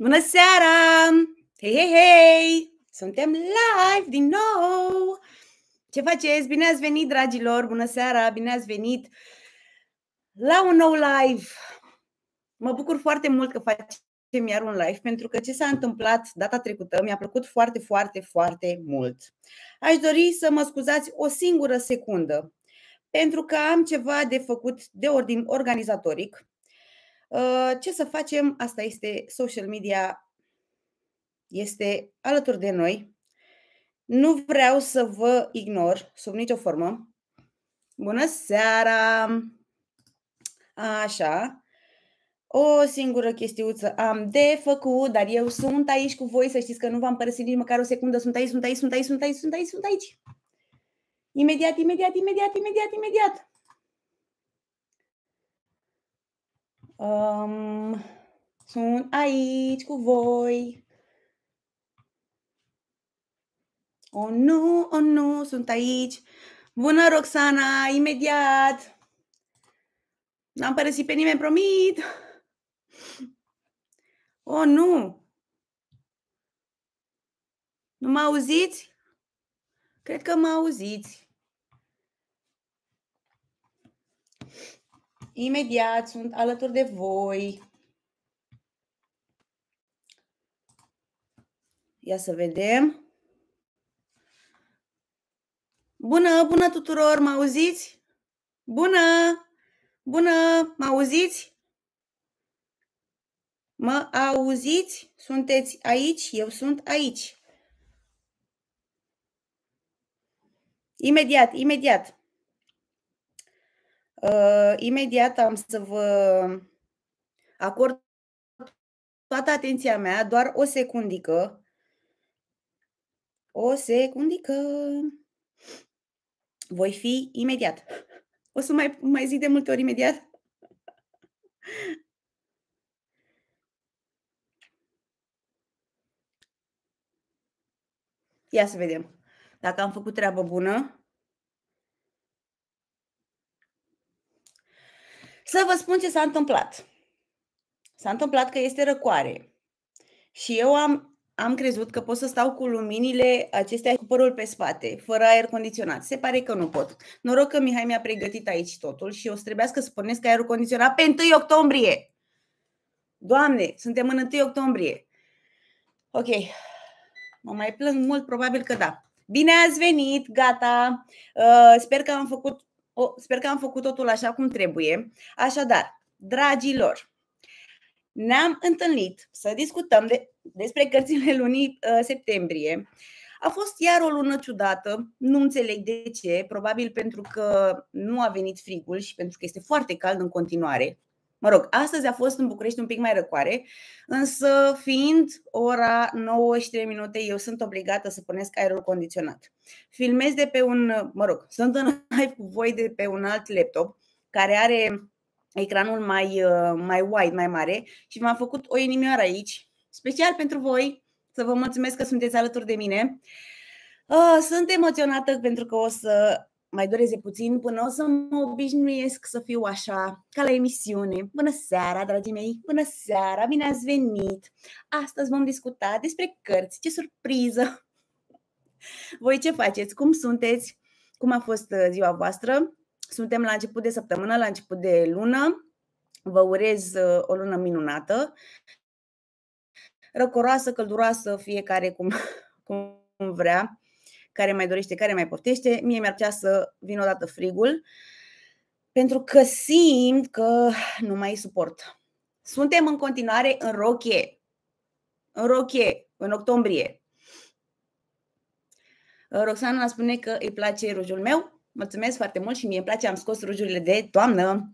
Bună seara! Hei, hei, hei! Suntem live din nou! Ce faceți? Bine ați venit, dragilor! Bună seara! Bine ați venit la un nou live! Mă bucur foarte mult că facem iar un live, pentru că ce s-a întâmplat data trecută mi-a plăcut foarte, foarte, foarte mult. Aș dori să mă scuzați o singură secundă, pentru că am ceva de făcut de ordin organizatoric Ă, ce să facem? Asta este social media, este alături de noi. Nu vreau să vă ignor sub nicio formă. Bună seara! Așa. O singură chestiuță am de făcut, dar eu sunt aici cu voi, să știți că nu v-am părăsit nici măcar o secundă. Sunt aici, sunt aici, sunt aici, sunt aici, sunt aici, sunt aici. Imediat, imediat, imediat, imediat, imediat. Um, sunt aici cu voi. O, oh, nu, o, oh, nu, sunt aici. Bună, Roxana, imediat. N-am părăsit pe nimeni, promit. O, oh, nu. Nu mă auziți? Cred că mă auziți. Imediat sunt alături de voi. Ia să vedem. Bună, bună tuturor, mă auziți? Bună! Bună, mă auziți? Mă auziți? Sunteți aici? Eu sunt aici. Imediat, imediat. Ă, imediat am să vă acord toată atenția mea, doar o secundică. O secundică. Voi fi imediat. O să mai, mai zic de multe ori imediat. Ia să vedem dacă am făcut treabă bună. Să vă spun ce s-a întâmplat. S-a întâmplat că este răcoare. Și eu am, am crezut că pot să stau cu luminile acestea cu părul pe spate, fără aer condiționat. Se pare că nu pot. Noroc că Mihai mi-a pregătit aici totul și o să trebuiască să pornesc aerul condiționat pe 1 octombrie. Doamne, suntem în 1 octombrie. Ok, mă mai plâng mult, probabil că da. Bine ați venit, gata. Uh, sper că am făcut o, sper că am făcut totul așa cum trebuie. Așadar, dragilor, ne-am întâlnit să discutăm de, despre cărțile lunii uh, septembrie. A fost iar o lună ciudată, nu înțeleg de ce, probabil pentru că nu a venit frigul și pentru că este foarte cald în continuare. Mă rog, astăzi a fost în București un pic mai răcoare, însă fiind ora 9 și 3 minute, eu sunt obligată să punesc aerul condiționat. Filmez de pe un, mă rog, sunt în live cu voi de pe un alt laptop care are ecranul mai, uh, mai wide, mai mare și m-am făcut o inimioară aici, special pentru voi, să vă mulțumesc că sunteți alături de mine. Uh, sunt emoționată pentru că o să mai dureze puțin până o să mă obișnuiesc să fiu așa, ca la emisiune. Bună seara, dragii mei! Bună seara! Bine ați venit! Astăzi vom discuta despre cărți. Ce surpriză! Voi ce faceți? Cum sunteți? Cum a fost uh, ziua voastră? Suntem la început de săptămână, la început de lună. Vă urez uh, o lună minunată. Răcoroasă, călduroasă, fiecare cum, cum vrea care mai dorește, care mai poftește. Mie mi-ar plăcea să vin odată frigul, pentru că simt că nu mai suport. Suntem în continuare în rochie. În rochie, în octombrie. Roxana spune că îi place rujul meu. Mulțumesc foarte mult și mie îmi place. Am scos rujurile de toamnă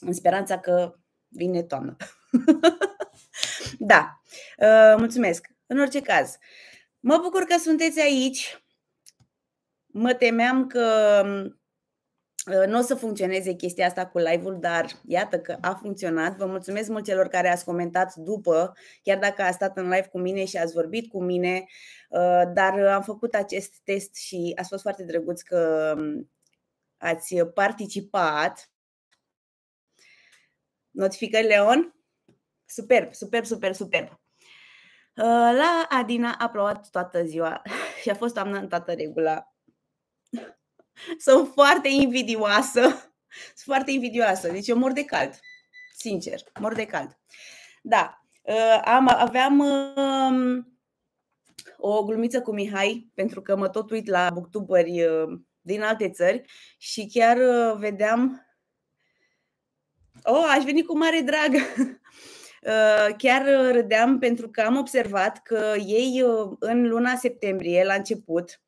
în speranța că vine toamnă. da, uh, mulțumesc. În orice caz, mă bucur că sunteți aici. Mă temeam că uh, nu o să funcționeze chestia asta cu live-ul, dar iată că a funcționat. Vă mulțumesc mult celor care ați comentat după, chiar dacă a stat în live cu mine și ați vorbit cu mine, uh, dar am făcut acest test și a fost foarte drăguț că um, ați participat. Notificări, Leon? Superb, superb, superb, superb. Uh, la Adina a plouat toată ziua și a fost toamnă în toată regula sunt foarte invidioasă. Sunt foarte invidioasă. Deci eu mor de cald. Sincer, mor de cald. Da. Uh, am, aveam um, o glumiță cu Mihai, pentru că mă tot uit la booktuberi uh, din alte țări și chiar uh, vedeam Oh, aș veni cu mare drag. Chiar râdeam pentru că am observat că ei în luna septembrie, la început,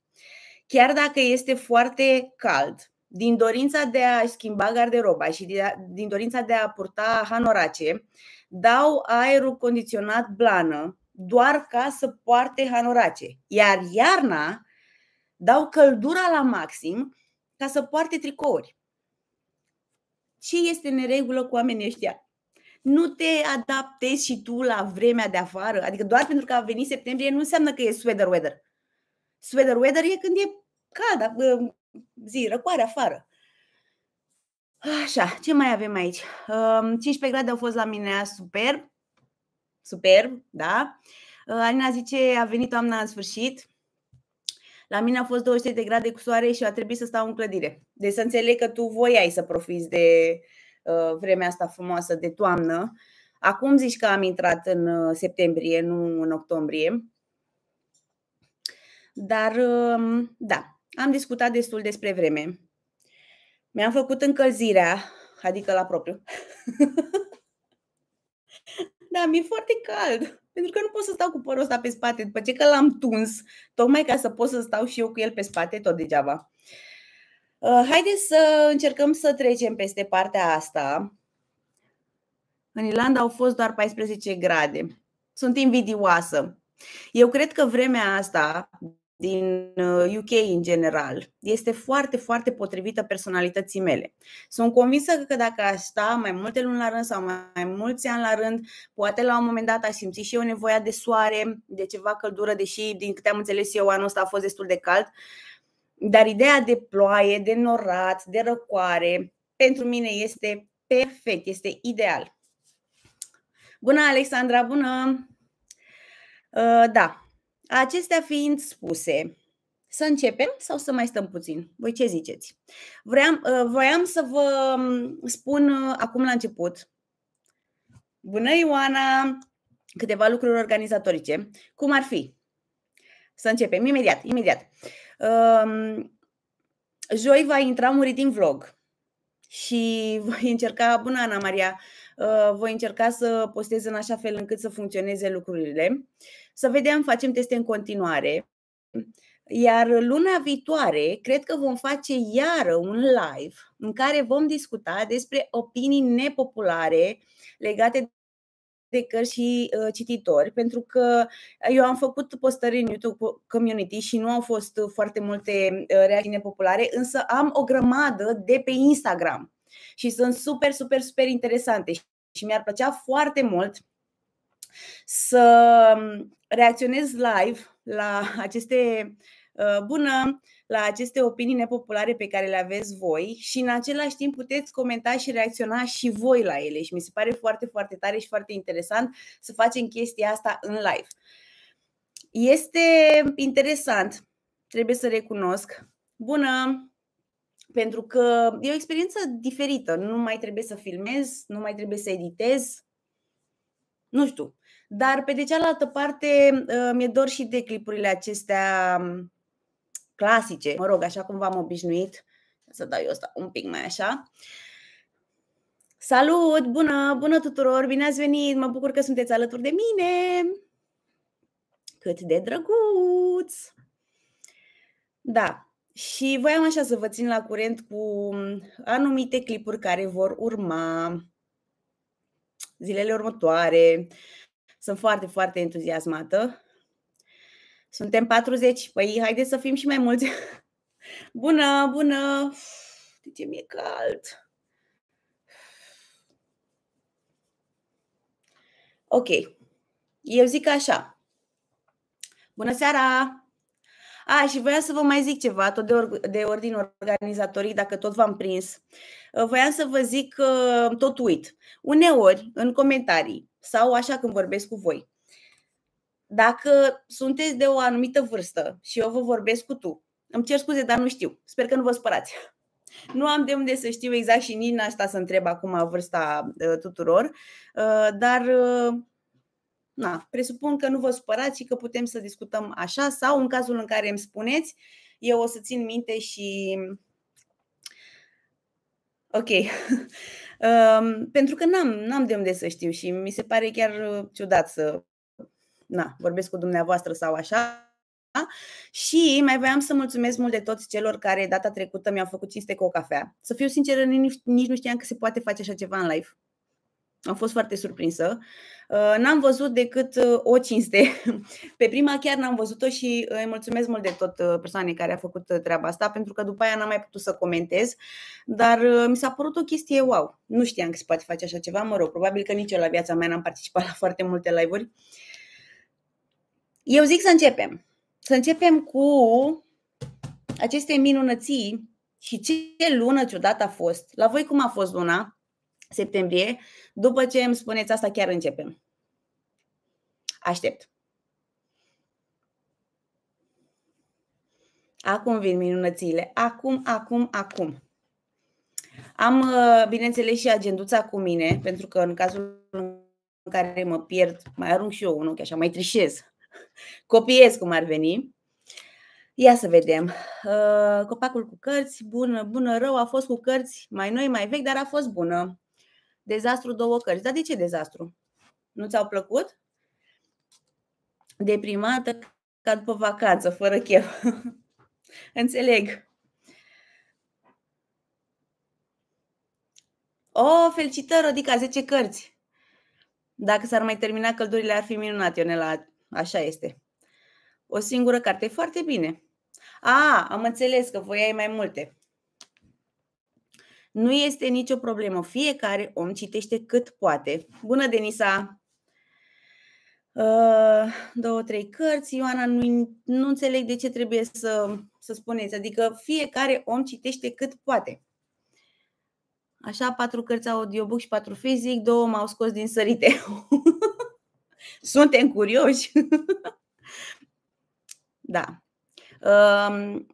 chiar dacă este foarte cald, din dorința de a schimba garderoba și din dorința de a purta hanorace, dau aerul condiționat blană doar ca să poarte hanorace. Iar iarna dau căldura la maxim ca să poarte tricouri. Ce este neregulă cu oamenii ăștia? Nu te adaptezi și tu la vremea de afară. Adică doar pentru că a venit septembrie nu înseamnă că e sweater weather. Sweater weather e când e cald, da, zi, răcoare afară. Așa, ce mai avem aici? 15 grade au fost la mine, superb. Superb, da. Alina zice, a venit toamna în sfârșit. La mine a fost 23 de grade cu soare și a trebuit să stau în clădire. Deci să înțeleg că tu voiai să profiți de uh, vremea asta frumoasă de toamnă. Acum zici că am intrat în uh, septembrie, nu în octombrie. Dar, um, da, am discutat destul despre vreme. Mi-am făcut încălzirea, adică la propriu. da, mi-e foarte cald, pentru că nu pot să stau cu părul ăsta pe spate, după ce că l-am tuns, tocmai ca să pot să stau și eu cu el pe spate, tot degeaba. Uh, haideți să încercăm să trecem peste partea asta. În Irlanda au fost doar 14 grade. Sunt invidioasă. Eu cred că vremea asta din UK uh, în general, este foarte, foarte potrivită personalității mele. Sunt convinsă că dacă aș sta mai multe luni la rând sau mai mulți ani la rând, poate la un moment dat aș simți și eu nevoia de soare, de ceva căldură, deși din câte am înțeles eu anul ăsta a fost destul de cald. Dar ideea de ploaie, de norat, de răcoare, pentru mine este perfect, este ideal. Bună, Alexandra, bună! Uh, da, Acestea fiind spuse, să începem sau să mai stăm puțin? Voi ce ziceți? Vreau, ă, voiam să vă spun ă, acum la început. Bună Ioana! Câteva lucruri organizatorice. Cum ar fi? Să începem imediat, imediat. Ă, joi va intra murit din vlog și voi încerca, bună Ana Maria, voi încerca să postez în așa fel încât să funcționeze lucrurile. Uh, să vedem, facem teste în continuare. Iar luna viitoare, cred că vom face iară un live în care vom discuta despre opinii nepopulare legate de cărți și uh, cititori, pentru că eu am făcut postări în YouTube Community și nu au fost foarte multe uh, reacții nepopulare, însă am o grămadă de pe Instagram și sunt super, super, super interesante și mi-ar plăcea foarte mult să reacționez live la aceste uh, bună la aceste opinii nepopulare pe care le aveți voi și în același timp puteți comenta și reacționa și voi la ele și mi se pare foarte, foarte tare și foarte interesant să facem chestia asta în live. Este interesant, trebuie să recunosc. Bună! Pentru că e o experiență diferită. Nu mai trebuie să filmez, nu mai trebuie să editez. Nu știu, dar, pe de cealaltă parte, uh, mi-e dor și de clipurile acestea um, clasice. Mă rog, așa cum v-am obișnuit. Să dau eu asta un pic mai așa. Salut! Bună! Bună tuturor! Bine ați venit! Mă bucur că sunteți alături de mine! Cât de drăguț! Da, și voiam așa să vă țin la curent cu um, anumite clipuri care vor urma zilele următoare, sunt foarte, foarte entuziasmată. Suntem 40, păi haideți să fim și mai mulți. Bună, bună! De ce mi-e cald? Ok. Eu zic așa. Bună seara! A, și voiam să vă mai zic ceva, tot de, or- de ordin organizatorii, dacă tot v-am prins. Voiam să vă zic uh, tot uit. Uneori, în comentarii, sau așa când vorbesc cu voi. Dacă sunteți de o anumită vârstă și eu vă vorbesc cu tu, îmi cer scuze, dar nu știu. Sper că nu vă spărați. Nu am de unde să știu exact și nici asta să întreb acum vârsta ă, tuturor, ă, dar ă, na, presupun că nu vă spărați și că putem să discutăm așa sau în cazul în care îmi spuneți, eu o să țin minte și Ok. Pentru că n-am, n-am de unde să știu și mi se pare chiar uh, ciudat să na, vorbesc cu dumneavoastră sau așa, și mai voiam să mulțumesc mult de toți celor care data trecută mi-au făcut cinste cu o cafea. Să fiu sinceră, nici, nici nu știam că se poate face așa ceva în live. Am fost foarte surprinsă. Uh, n-am văzut decât uh, o cinste. Pe prima chiar n-am văzut-o și uh, îi mulțumesc mult de tot persoanei care a făcut treaba asta, pentru că după aia n-am mai putut să comentez, dar mi s-a părut o chestie wow. Nu știam că se poate face așa ceva, mă rog, probabil că nici eu la viața mea n-am participat la foarte multe live-uri. Eu zic să începem. Să începem cu aceste minunății și ce lună ciudată a fost. La voi cum a fost luna? septembrie. După ce îmi spuneți asta, chiar începem. Aștept. Acum vin minunățile. Acum, acum, acum. Am, uh, bineînțeles, și agenduța cu mine, pentru că în cazul în care mă pierd, mai arunc și eu unul, că așa mai trișez. Copiez cum ar veni. Ia să vedem. Uh, copacul cu cărți, bună, bună, rău, a fost cu cărți mai noi, mai vechi, dar a fost bună. Dezastru două cărți. Dar de ce dezastru? Nu ți-au plăcut? Deprimată ca după vacanță, fără chef. Înțeleg. O, oh, felicitări, Rodica, 10 cărți. Dacă s-ar mai termina căldurile, ar fi minunat, Ionela. Așa este. O singură carte. Foarte bine. A, am înțeles că voi ai mai multe. Nu este nicio problemă. Fiecare om citește cât poate. Bună, Denisa! Uh, două, trei cărți. Ioana, nu, nu înțeleg de ce trebuie să, să spuneți. Adică fiecare om citește cât poate. Așa, patru cărți audiobook și patru fizic, două m-au scos din sărite. Suntem curioși. da. Um,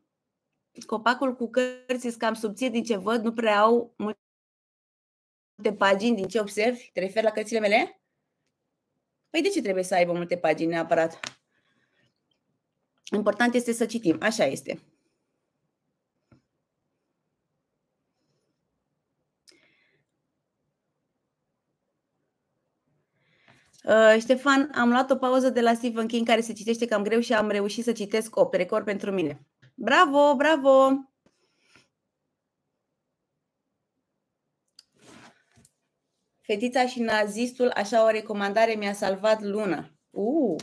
copacul cu cărți este cam subțit din ce văd, nu prea au multe pagini din ce observ. Te referi la cărțile mele? Păi de ce trebuie să aibă multe pagini neapărat? Important este să citim, așa este. Uh, Ștefan, am luat o pauză de la Stephen King care se citește cam greu și am reușit să citesc 8, record pentru mine. Bravo, bravo! Fetița și nazistul, așa o recomandare mi-a salvat luna. Uh,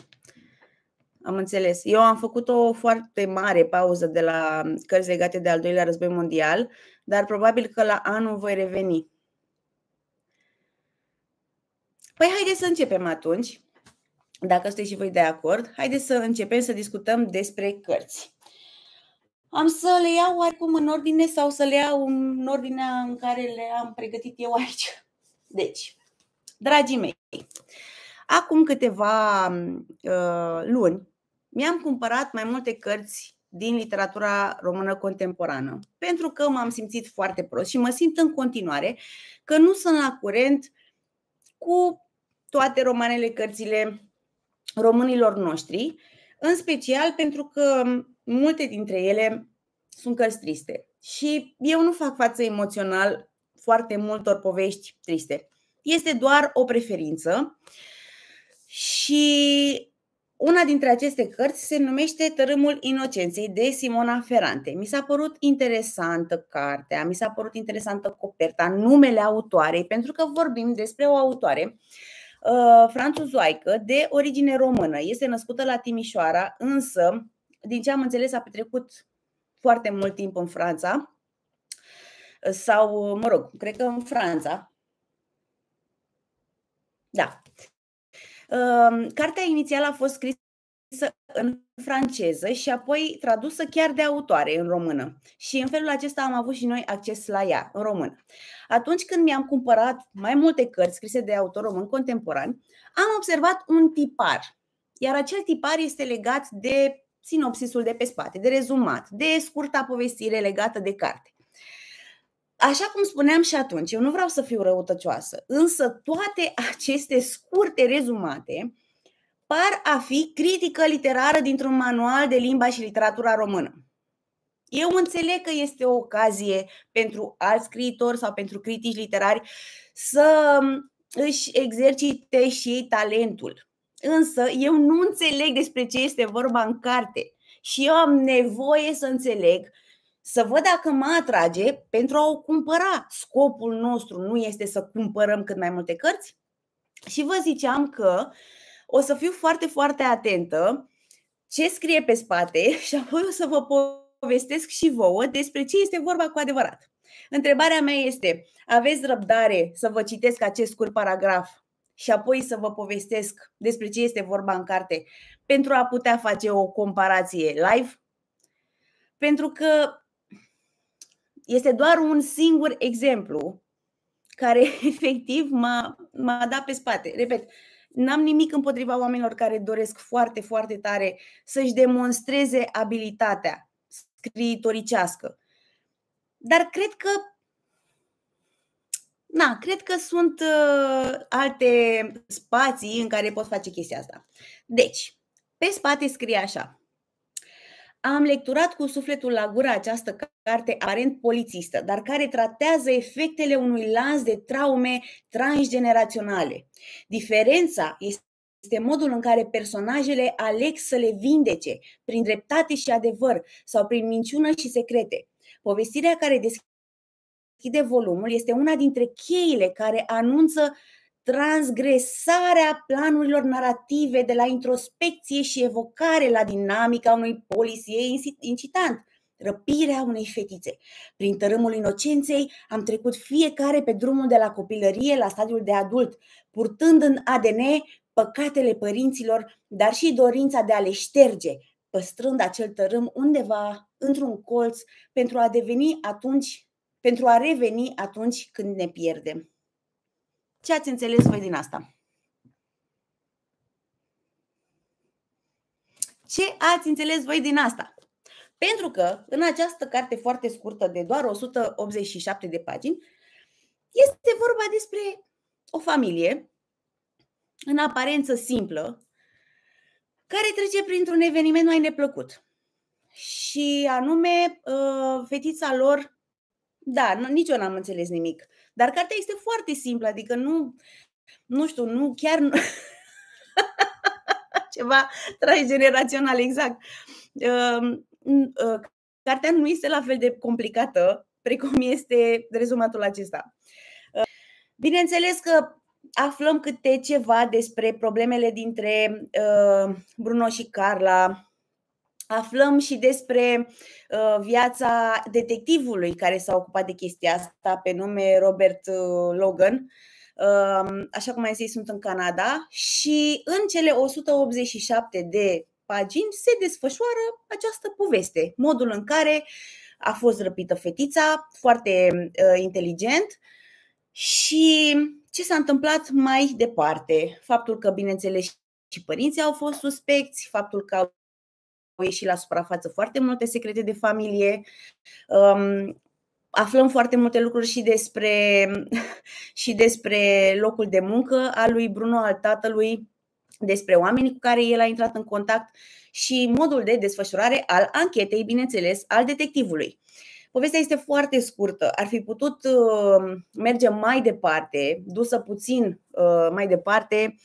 am înțeles. Eu am făcut o foarte mare pauză de la cărți legate de al doilea război mondial, dar probabil că la anul voi reveni. Păi haideți să începem atunci, dacă sunteți și voi de acord. Haideți să începem să discutăm despre cărți am să le iau oricum în ordine sau să le iau în ordinea în care le-am pregătit eu aici. Deci, dragii mei, acum câteva uh, luni mi-am cumpărat mai multe cărți din literatura română contemporană, pentru că m-am simțit foarte prost și mă simt în continuare că nu sunt la curent cu toate romanele, cărțile românilor noștri, în special pentru că multe dintre ele sunt cărți triste și eu nu fac față emoțional foarte multor povești triste. Este doar o preferință și una dintre aceste cărți se numește Tărâmul Inocenței de Simona Ferrante. Mi s-a părut interesantă cartea, mi s-a părut interesantă coperta, numele autoarei, pentru că vorbim despre o autoare uh, Zoaică, de origine română. Este născută la Timișoara, însă din ce am înțeles, a petrecut foarte mult timp în Franța. Sau, mă rog, cred că în Franța. Da. Ehm, cartea inițială a fost scrisă în franceză și apoi tradusă chiar de autoare în română. Și în felul acesta am avut și noi acces la ea în română. Atunci când mi-am cumpărat mai multe cărți scrise de autor român contemporan, am observat un tipar. Iar acel tipar este legat de sinopsisul de pe spate, de rezumat, de scurta povestire legată de carte. Așa cum spuneam și atunci, eu nu vreau să fiu răutăcioasă, însă toate aceste scurte rezumate par a fi critică literară dintr-un manual de limba și literatura română. Eu înțeleg că este o ocazie pentru alți scriitori sau pentru critici literari să își exercite și ei talentul. Însă eu nu înțeleg despre ce este vorba în carte și eu am nevoie să înțeleg, să văd dacă mă atrage pentru a o cumpăra. Scopul nostru nu este să cumpărăm cât mai multe cărți și vă ziceam că o să fiu foarte, foarte atentă ce scrie pe spate și apoi o să vă povestesc și vouă despre ce este vorba cu adevărat. Întrebarea mea este, aveți răbdare să vă citesc acest scurt paragraf și apoi să vă povestesc despre ce este vorba în carte pentru a putea face o comparație live, pentru că este doar un singur exemplu care efectiv m-a, m-a dat pe spate. Repet, n-am nimic împotriva oamenilor care doresc foarte, foarte tare să-și demonstreze abilitatea scriitoricească. Dar cred că na, cred că sunt uh, alte spații în care pot face chestia asta. Deci, pe spate scrie așa. Am lecturat cu sufletul la gură această carte aparent polițistă, dar care tratează efectele unui lanț de traume transgeneraționale. Diferența este modul în care personajele aleg să le vindece prin dreptate și adevăr sau prin minciună și secrete. Povestirea care deschide deschide volumul este una dintre cheile care anunță transgresarea planurilor narrative de la introspecție și evocare la dinamica unui polisie incitant, răpirea unei fetițe. Prin tărâmul inocenței am trecut fiecare pe drumul de la copilărie la stadiul de adult, purtând în ADN păcatele părinților, dar și dorința de a le șterge, păstrând acel tărâm undeva într-un colț pentru a deveni atunci pentru a reveni atunci când ne pierdem. Ce ați înțeles voi din asta? Ce ați înțeles voi din asta? Pentru că în această carte foarte scurtă de doar 187 de pagini este vorba despre o familie în aparență simplă care trece printr-un eveniment mai neplăcut. Și anume, uh, fetița lor da, nu, nici eu n-am înțeles nimic. Dar cartea este foarte simplă, adică nu, nu știu, nu chiar nu... ceva transgenerațional, exact. Ehm, ă, cartea nu este la fel de complicată precum este rezumatul acesta. Ă, bineînțeles că aflăm câte ceva despre problemele dintre ă, Bruno și Carla, Aflăm și despre uh, viața detectivului care s-a ocupat de chestia asta, pe nume Robert uh, Logan. Um, așa cum ai zis, sunt în Canada și în cele 187 de pagini se desfășoară această poveste, modul în care a fost răpită fetița, foarte uh, inteligent și ce s-a întâmplat mai departe. Faptul că, bineînțeles, și părinții au fost suspecți, faptul că ieși la suprafață foarte multe secrete de familie. Um, aflăm foarte multe lucruri și despre, și despre locul de muncă al lui Bruno, al tatălui, despre oamenii cu care el a intrat în contact și modul de desfășurare al anchetei, bineînțeles, al detectivului. Povestea este foarte scurtă. Ar fi putut um, merge mai departe, dusă puțin uh, mai departe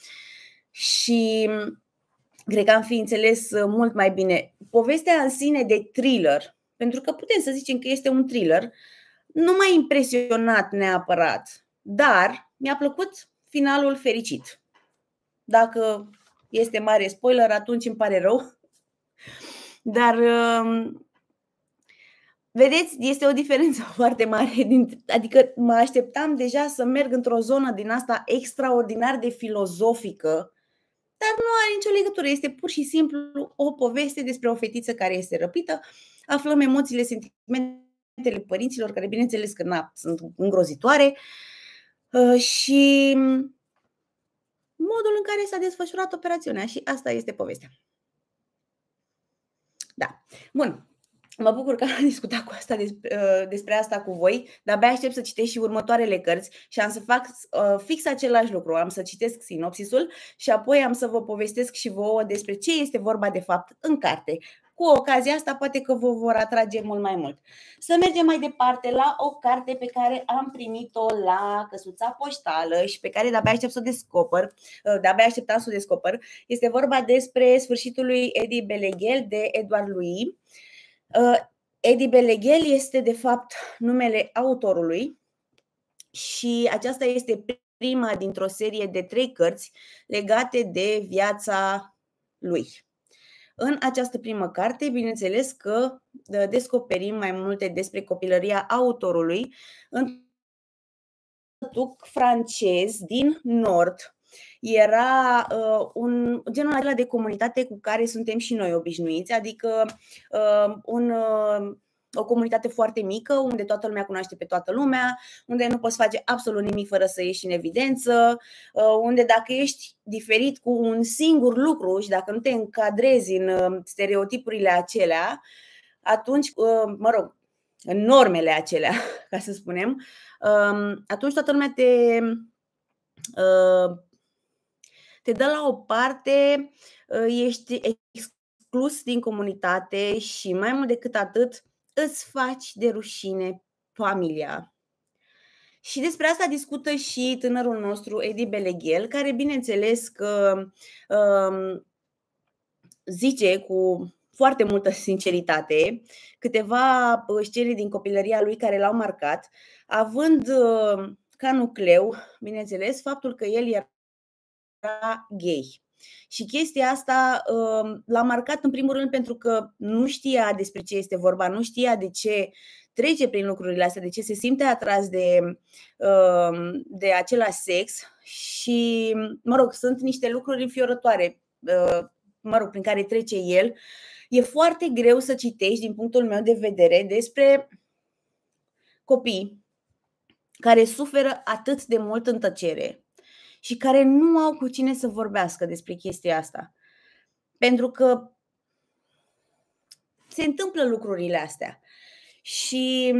și cred că am fi înțeles uh, mult mai bine. Povestea în sine de thriller, pentru că putem să zicem că este un thriller, nu m-a impresionat neapărat, dar mi-a plăcut finalul fericit. Dacă este mare spoiler, atunci îmi pare rău. Dar um, Vedeți, este o diferență foarte mare. Adică mă așteptam deja să merg într-o zonă din asta extraordinar de filozofică, dar nu are nicio legătură. Este pur și simplu o poveste despre o fetiță care este răpită. Aflăm emoțiile, sentimentele părinților, care bineînțeles că na, sunt îngrozitoare, uh, și modul în care s-a desfășurat operațiunea. Și asta este povestea. Da. Bun. Mă bucur că am discutat cu asta despre, uh, despre asta cu voi, dar abia aștept să citesc și următoarele cărți și am să fac uh, fix același lucru. Am să citesc sinopsisul și apoi am să vă povestesc și vouă despre ce este vorba de fapt în carte. Cu ocazia asta poate că vă vor atrage mult mai mult. Să mergem mai departe la o carte pe care am primit-o la căsuța poștală și pe care de-abia aștept să o descoper. Uh, de-abia așteptam să o descoper. Este vorba despre Sfârșitul lui Eddie Beleghel de Edward Louis. Uh, Edi Beleghel este de fapt numele autorului și aceasta este prima dintr-o serie de trei cărți legate de viața lui. În această primă carte, bineînțeles că uh, descoperim mai multe despre copilăria autorului, un francez din nord, era uh, un genul acela de comunitate cu care suntem și noi obișnuiți, adică uh, un, uh, o comunitate foarte mică, unde toată lumea cunoaște pe toată lumea, unde nu poți face absolut nimic fără să ieși în evidență, uh, unde dacă ești diferit cu un singur lucru și dacă nu te încadrezi în uh, stereotipurile acelea, atunci, uh, mă rog, în normele acelea, ca să spunem, um, atunci toată lumea te uh, te dă la o parte, ă, ești exclus din comunitate și mai mult decât atât, îți faci de rușine familia. Și despre asta discută și tânărul nostru, Edi Beleghel, care bineînțeles că um, zice cu foarte multă sinceritate câteva scene din copilăria lui care l-au marcat, având ă, ca nucleu, bineînțeles, faptul că el era era gay. Și chestia asta um, l-a marcat în primul rând pentru că nu știa despre ce este vorba, nu știa de ce trece prin lucrurile astea, de ce se simte atras de, um, de același sex și, mă rog, sunt niște lucruri înfiorătoare, uh, mă rog, prin care trece el. E foarte greu să citești, din punctul meu de vedere, despre copii care suferă atât de mult în tăcere, și care nu au cu cine să vorbească despre chestia asta. Pentru că se întâmplă lucrurile astea. Și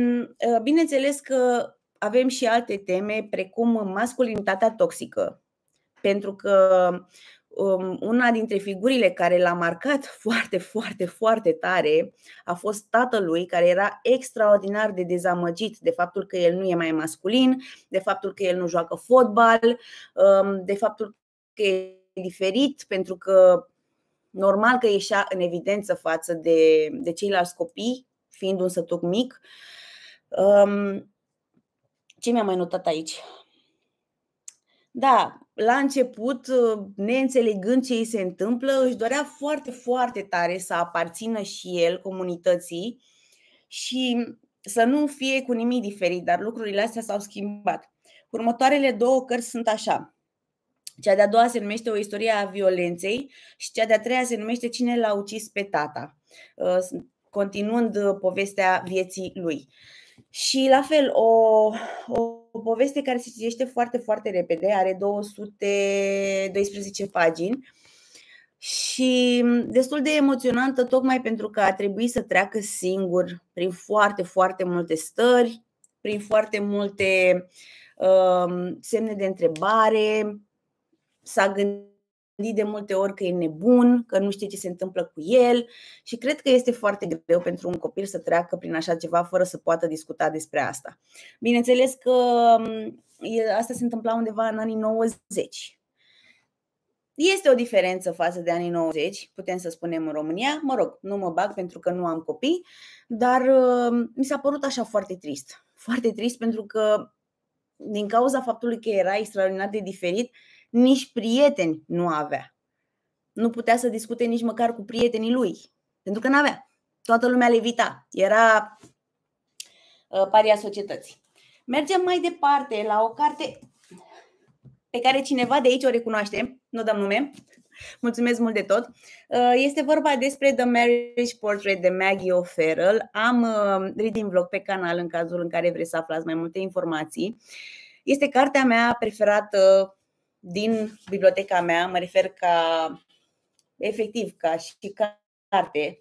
ă, bineînțeles că avem și alte teme, precum masculinitatea toxică. Pentru că Um, una dintre figurile care l-a marcat foarte, foarte, foarte tare a fost tatălui, care era extraordinar de dezamăgit de faptul că el nu e mai masculin, de faptul că el nu joacă fotbal, um, de faptul că e diferit, pentru că normal că ieșea în evidență față de, de ceilalți copii, fiind un sătuc mic. Um, ce mi-am mai notat aici? Da, la început, neînțelegând ce îi se întâmplă, își dorea foarte, foarte tare să aparțină și el comunității și să nu fie cu nimic diferit, dar lucrurile astea s-au schimbat. Următoarele două cărți sunt așa. Cea de-a doua se numește O istorie a violenței și cea de-a treia se numește Cine l-a ucis pe tata, ă, continuând uh, povestea vieții lui. Și la fel, o, o, poveste care se citește foarte, foarte repede, are 212 pagini și destul de emoționantă tocmai pentru că a trebuit să treacă singur prin foarte, foarte multe stări, prin foarte multe uh, semne de întrebare, s-a gândit gândit de multe ori că e nebun, că nu știe ce se întâmplă cu el și cred că este foarte greu pentru un copil să treacă prin așa ceva fără să poată discuta despre asta. Bineînțeles că mm, asta se întâmpla undeva în anii 90. Este o diferență față de anii 90, putem să spunem în România. Mă rog, nu mă bag pentru că nu am copii, dar mm, mi s-a părut așa foarte trist. Foarte trist pentru că din cauza faptului că era extraordinar de diferit, uh, nici prieteni nu avea. Nu putea să discute nici măcar cu prietenii lui, pentru că nu avea. Toată lumea levita. Era uh, paria societății. Mergem mai departe la o carte pe care cineva de aici o recunoaște, nu dăm nume, mulțumesc mult de tot. Uh, este vorba despre The Marriage Portrait de Maggie O'Farrell. Am uh, reading vlog pe canal în cazul în care vreți să aflați mai multe informații. Este cartea mea preferată din biblioteca mea, mă refer ca efectiv ca și carte,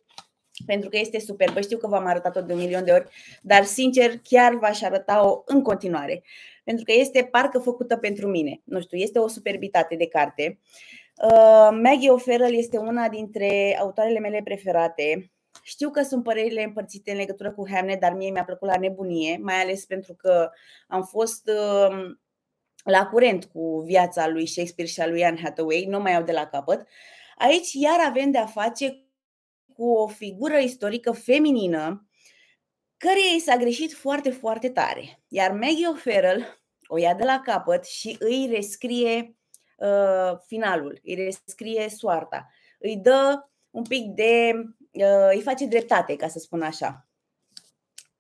pentru că este superbă. Știu că v-am arătat-o de un milion de ori, dar sincer chiar v-aș arăta-o în continuare, pentru că este parcă făcută pentru mine. Nu știu, este o superbitate de carte. Uh, Maggie O'Farrell este una dintre autoarele mele preferate. Știu că sunt părerile împărțite în legătură cu Hamlet, dar mie mi-a plăcut la nebunie, mai ales pentru că am fost uh, la curent cu viața lui Shakespeare și a lui Anne Hathaway, nu mai au de la capăt. Aici iar avem de-a face cu o figură istorică feminină care i s-a greșit foarte, foarte tare. Iar Maggie O'Farrell o ia de la capăt și îi rescrie uh, finalul, îi rescrie soarta, îi dă un pic de. Uh, îi face dreptate, ca să spun așa.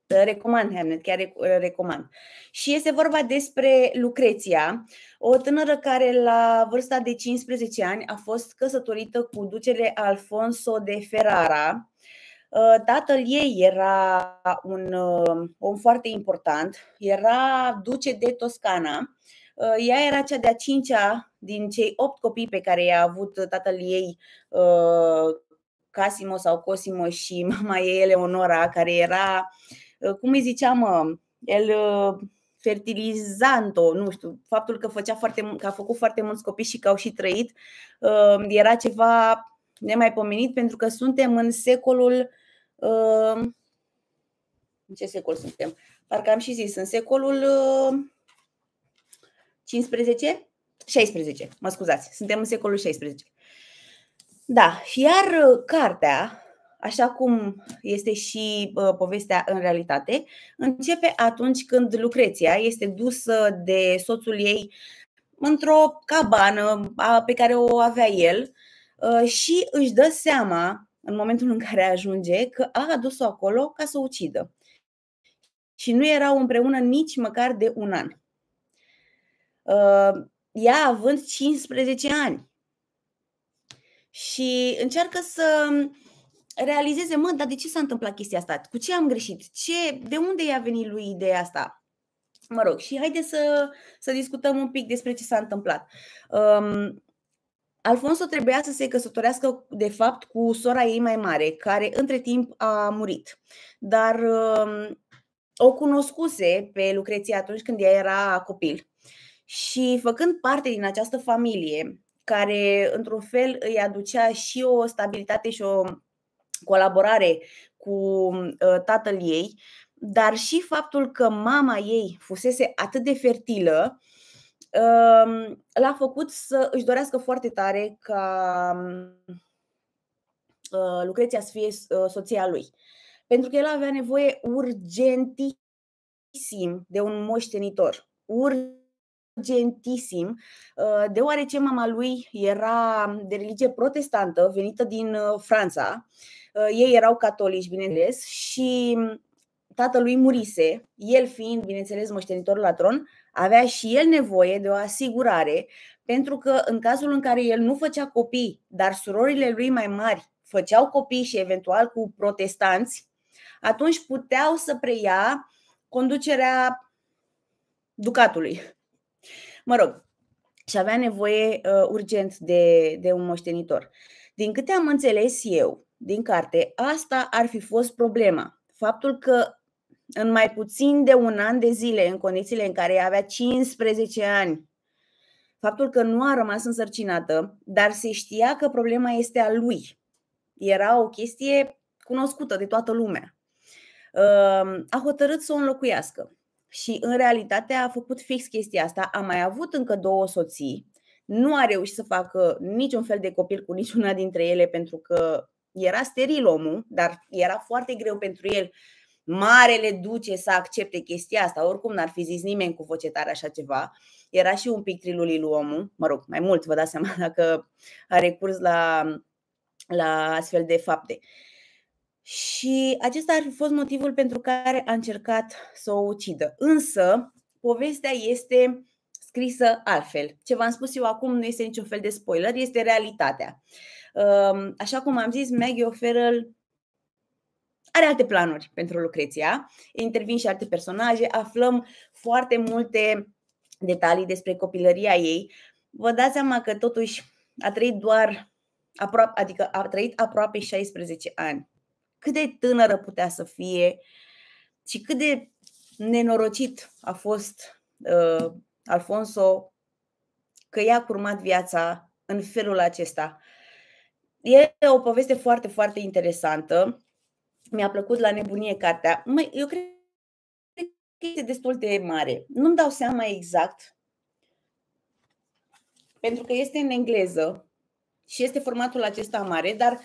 Recomand Hamnet, chiar recomand. Și este vorba despre Lucreția, o tânără care la vârsta de 15 ani a fost căsătorită cu ducele Alfonso de Ferrara. Ă, tatăl ei era un ă, om foarte important, era duce de Toscana. Ă, ea era cea de-a cincea din cei opt copii pe care i-a avut tatăl ei Casimo sau Cosimo și mama ei Eleonora, care era uh, Uh, cum îi ziceam, uh, el uh, fertilizant-o, nu știu, faptul că, făcea foarte, că a făcut foarte mulți copii și că au și trăit, era ceva nemaipomenit pentru că suntem în secolul în ce secol suntem? Parcă am și zis, în secolul 15? 16, mă scuzați, suntem în secolul 16. Da, iar cartea așa cum este și uh, povestea în realitate, începe atunci când Lucreția este dusă de soțul ei într-o cabană pe care o avea el uh, și își dă seama în momentul în care ajunge că a adus-o acolo ca să o ucidă. Și nu erau împreună nici măcar de un an. Uh, ea având 15 ani. Și încearcă să uh, realizeze, mă, dar de ce s-a întâmplat chestia asta? Cu ce am greșit? Ce, de unde i-a venit lui ideea asta? Mă rog, și haide să, să discutăm un pic despre ce s-a întâmplat. Um, Alfonso trebuia să se căsătorească, de fapt, cu sora ei mai mare, care între timp a murit. Dar um, o cunoscuse pe Lucreția atunci când ea era copil. Și făcând parte din această familie, care într-un fel îi aducea și o stabilitate și o colaborare cu ă, tatăl ei, dar și faptul că mama ei fusese atât de fertilă ă, l-a făcut să își dorească foarte tare ca ă, Lucreția să fie soția lui. Pentru că el avea nevoie urgentisim de un moștenitor. Urgentisim, deoarece mama lui era de religie protestantă, venită din Franța Uh, ei erau catolici, bineînțeles, și mm, tatălui murise, el fiind, bineînțeles, moștenitor la tron, avea și el nevoie de o asigurare, pentru că în cazul în care el nu făcea copii, dar surorile lui mai mari făceau copii și eventual cu protestanți, atunci puteau să preia conducerea ducatului. Mă rog, și avea nevoie uh, urgent de, de un moștenitor. Din câte am înțeles eu, din carte, asta ar fi fost problema. Faptul că în mai puțin de un an de zile, în condițiile în care ea avea 15 ani, faptul că nu a rămas însărcinată, dar se știa că problema este a lui. Era o chestie cunoscută de toată lumea. Ehm, a hotărât să o înlocuiască. Și în realitate a făcut fix chestia asta. A mai avut încă două soții. Nu a reușit să facă niciun fel de copil cu niciuna dintre ele pentru că era steril omul, dar era foarte greu pentru el marele duce să accepte chestia asta. Oricum n-ar fi zis nimeni cu voce tare așa ceva. Era și un pic trilulii lui omul, mă rog, mai mult vă dați seama dacă a recurs la, la astfel de fapte. Și acesta ar fi fost motivul pentru care a încercat să o ucidă. Însă, povestea este scrisă altfel. Ce v-am spus eu acum nu este niciun fel de spoiler, este realitatea. Uh, Ehm, așa cum am zis, Maggie O'Farrell are alte planuri pentru Lucreția, intervin și alte personaje, aflăm foarte multe detalii despre copilăria ei. Vă dați seama că totuși a trăit doar aproape, adică a trăit aproape 16 ani. Cât de tânără putea să fie și cât de nenorocit a fost uh, Alfonso că i-a curmat viața în felul acesta. E o poveste foarte, foarte interesantă. Mi-a plăcut la nebunie cartea. Mă, eu cred că este destul de mare. Nu-mi dau seama exact, pentru că este în engleză și este formatul acesta mare, dar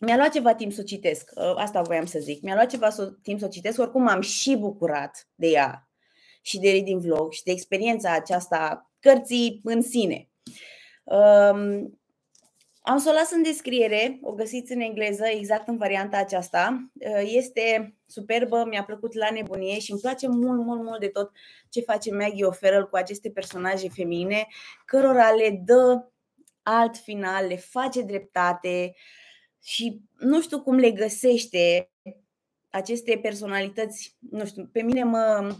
mi-a luat ceva timp să o citesc. Ă, asta voiam să zic. Mi-a luat ceva timp să o citesc. Oricum am și bucurat de ea și de reading vlog și de experiența aceasta cărții în sine. Am să o las în descriere, o găsiți în engleză, exact în varianta aceasta. Uh, este superbă, mi-a plăcut la nebunie și îmi place mult, mult, mult de tot ce face Maggie O'Farrell cu aceste personaje feminine, cărora le dă alt final, le face dreptate și nu știu cum le găsește aceste personalități, nu știu, pe mine mă,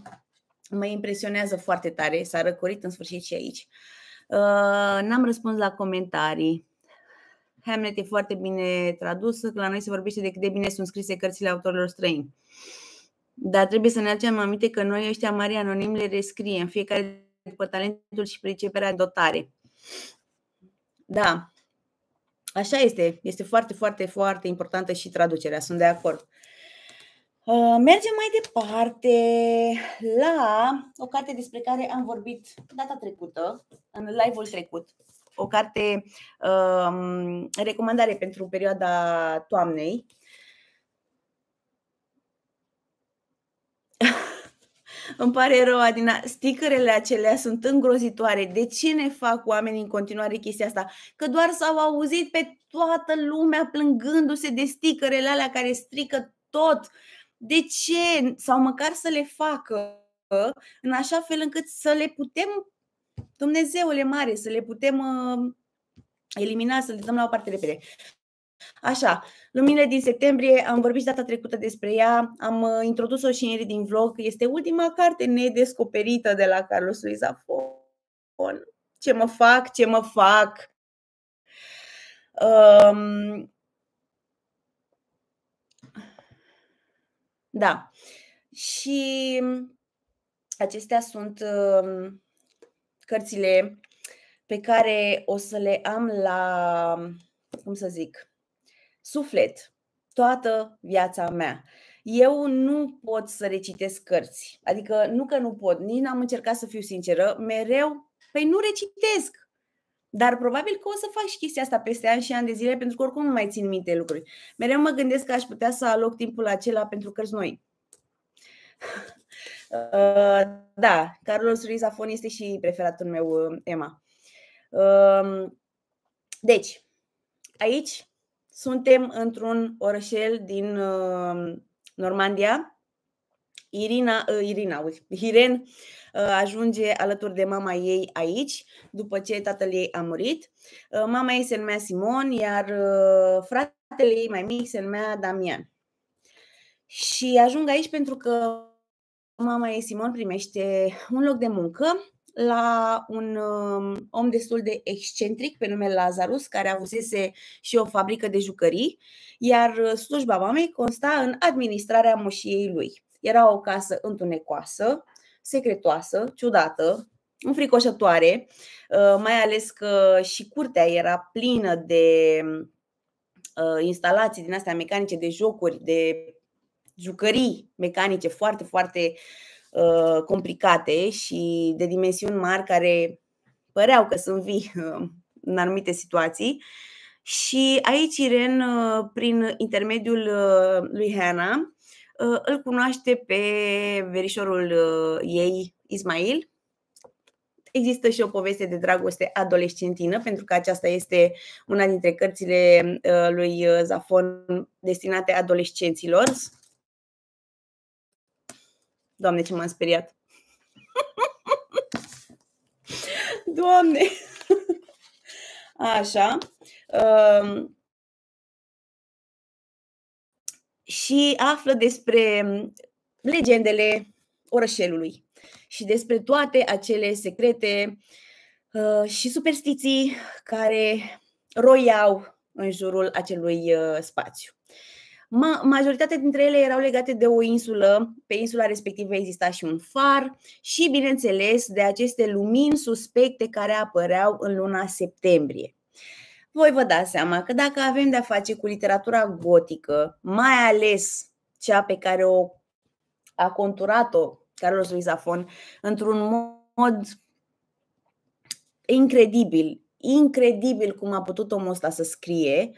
mă impresionează foarte tare, s-a răcorit în sfârșit și aici. Uh, n-am răspuns la comentarii. Hamlet e foarte bine tradusă, la noi se vorbește de cât de bine sunt scrise cărțile autorilor străini. Dar trebuie să ne aducem aminte că noi ăștia mari anonimi le rescriem, fiecare după talentul și priceperea dotare. Da, așa este. Este foarte, foarte, foarte importantă și traducerea. Sunt de acord. Uh, mergem mai departe la o carte despre care am vorbit data trecută, în live-ul trecut, o carte um, recomandare pentru perioada toamnei. Îmi pare rău, Adina, sticărele acelea sunt îngrozitoare. De ce ne fac oamenii în continuare chestia asta? Că doar s-au auzit pe toată lumea plângându-se de sticărele alea care strică tot. De ce? Sau măcar să le facă în așa fel încât să le putem Dumnezeule mare, să le putem uh, elimina, să le dăm la o parte repede. Așa, Lumina din septembrie, am vorbit și data trecută despre ea, am uh, introdus-o și ieri din vlog, este ultima carte nedescoperită de la Carlos Luis Afon. Ce mă fac, ce mă fac? Um, da. Și acestea sunt uh, cărțile pe care o să le am la, cum să zic, suflet toată viața mea. Eu nu pot să recitesc cărți. Adică nu că nu pot, nici n-am încercat să fiu sinceră, mereu, păi nu recitesc. Dar probabil că o să fac și chestia asta peste ani și ani de zile, pentru că oricum nu mai țin minte lucruri. Mereu mă gândesc că aș putea să aloc timpul acela pentru cărți noi. Uh, da, Carlos Ruiz Afon este și preferatul meu, uh, Emma. Um, deci, aici suntem într-un orășel din uh, Normandia. Irina, Irina, Hiren ajunge alături de mama ei aici, după ce tatăl ei a murit. Mama ei se numea Simon, iar fratele ei mai mic se numea Damian. Și ajung aici pentru că Mama ei, Simon, primește un loc de muncă la un um, om destul de excentric pe nume Lazarus, care avusese și o fabrică de jucării, iar uh, slujba mamei consta în administrarea moșiei lui. Era o casă întunecoasă, secretoasă, ciudată, înfricoșătoare, uh, mai ales că și curtea era plină de uh, instalații din astea mecanice, de jocuri, de jucării mecanice foarte, foarte uh, complicate și de dimensiuni mari care păreau că sunt vii uh, în anumite situații. Și aici Iren, uh, prin intermediul uh, lui Hannah, uh, îl cunoaște pe verișorul uh, ei, Ismail. Există și o poveste de dragoste adolescentină, pentru că aceasta este una dintre cărțile uh, lui Zafon destinate adolescenților. Doamne, ce m-am speriat! Doamne! Așa. Um, și află despre legendele orășelului și despre toate acele secrete uh, și superstiții care roiau în jurul acelui uh, spațiu majoritatea dintre ele erau legate de o insulă. Pe insula respectivă exista și un far și, bineînțeles, de aceste lumini suspecte care apăreau în luna septembrie. Voi vă dați seama că dacă avem de-a face cu literatura gotică, mai ales cea pe care o a conturat-o Carlos Luis Afon într-un mod incredibil, incredibil cum a putut omul ăsta să scrie, uh,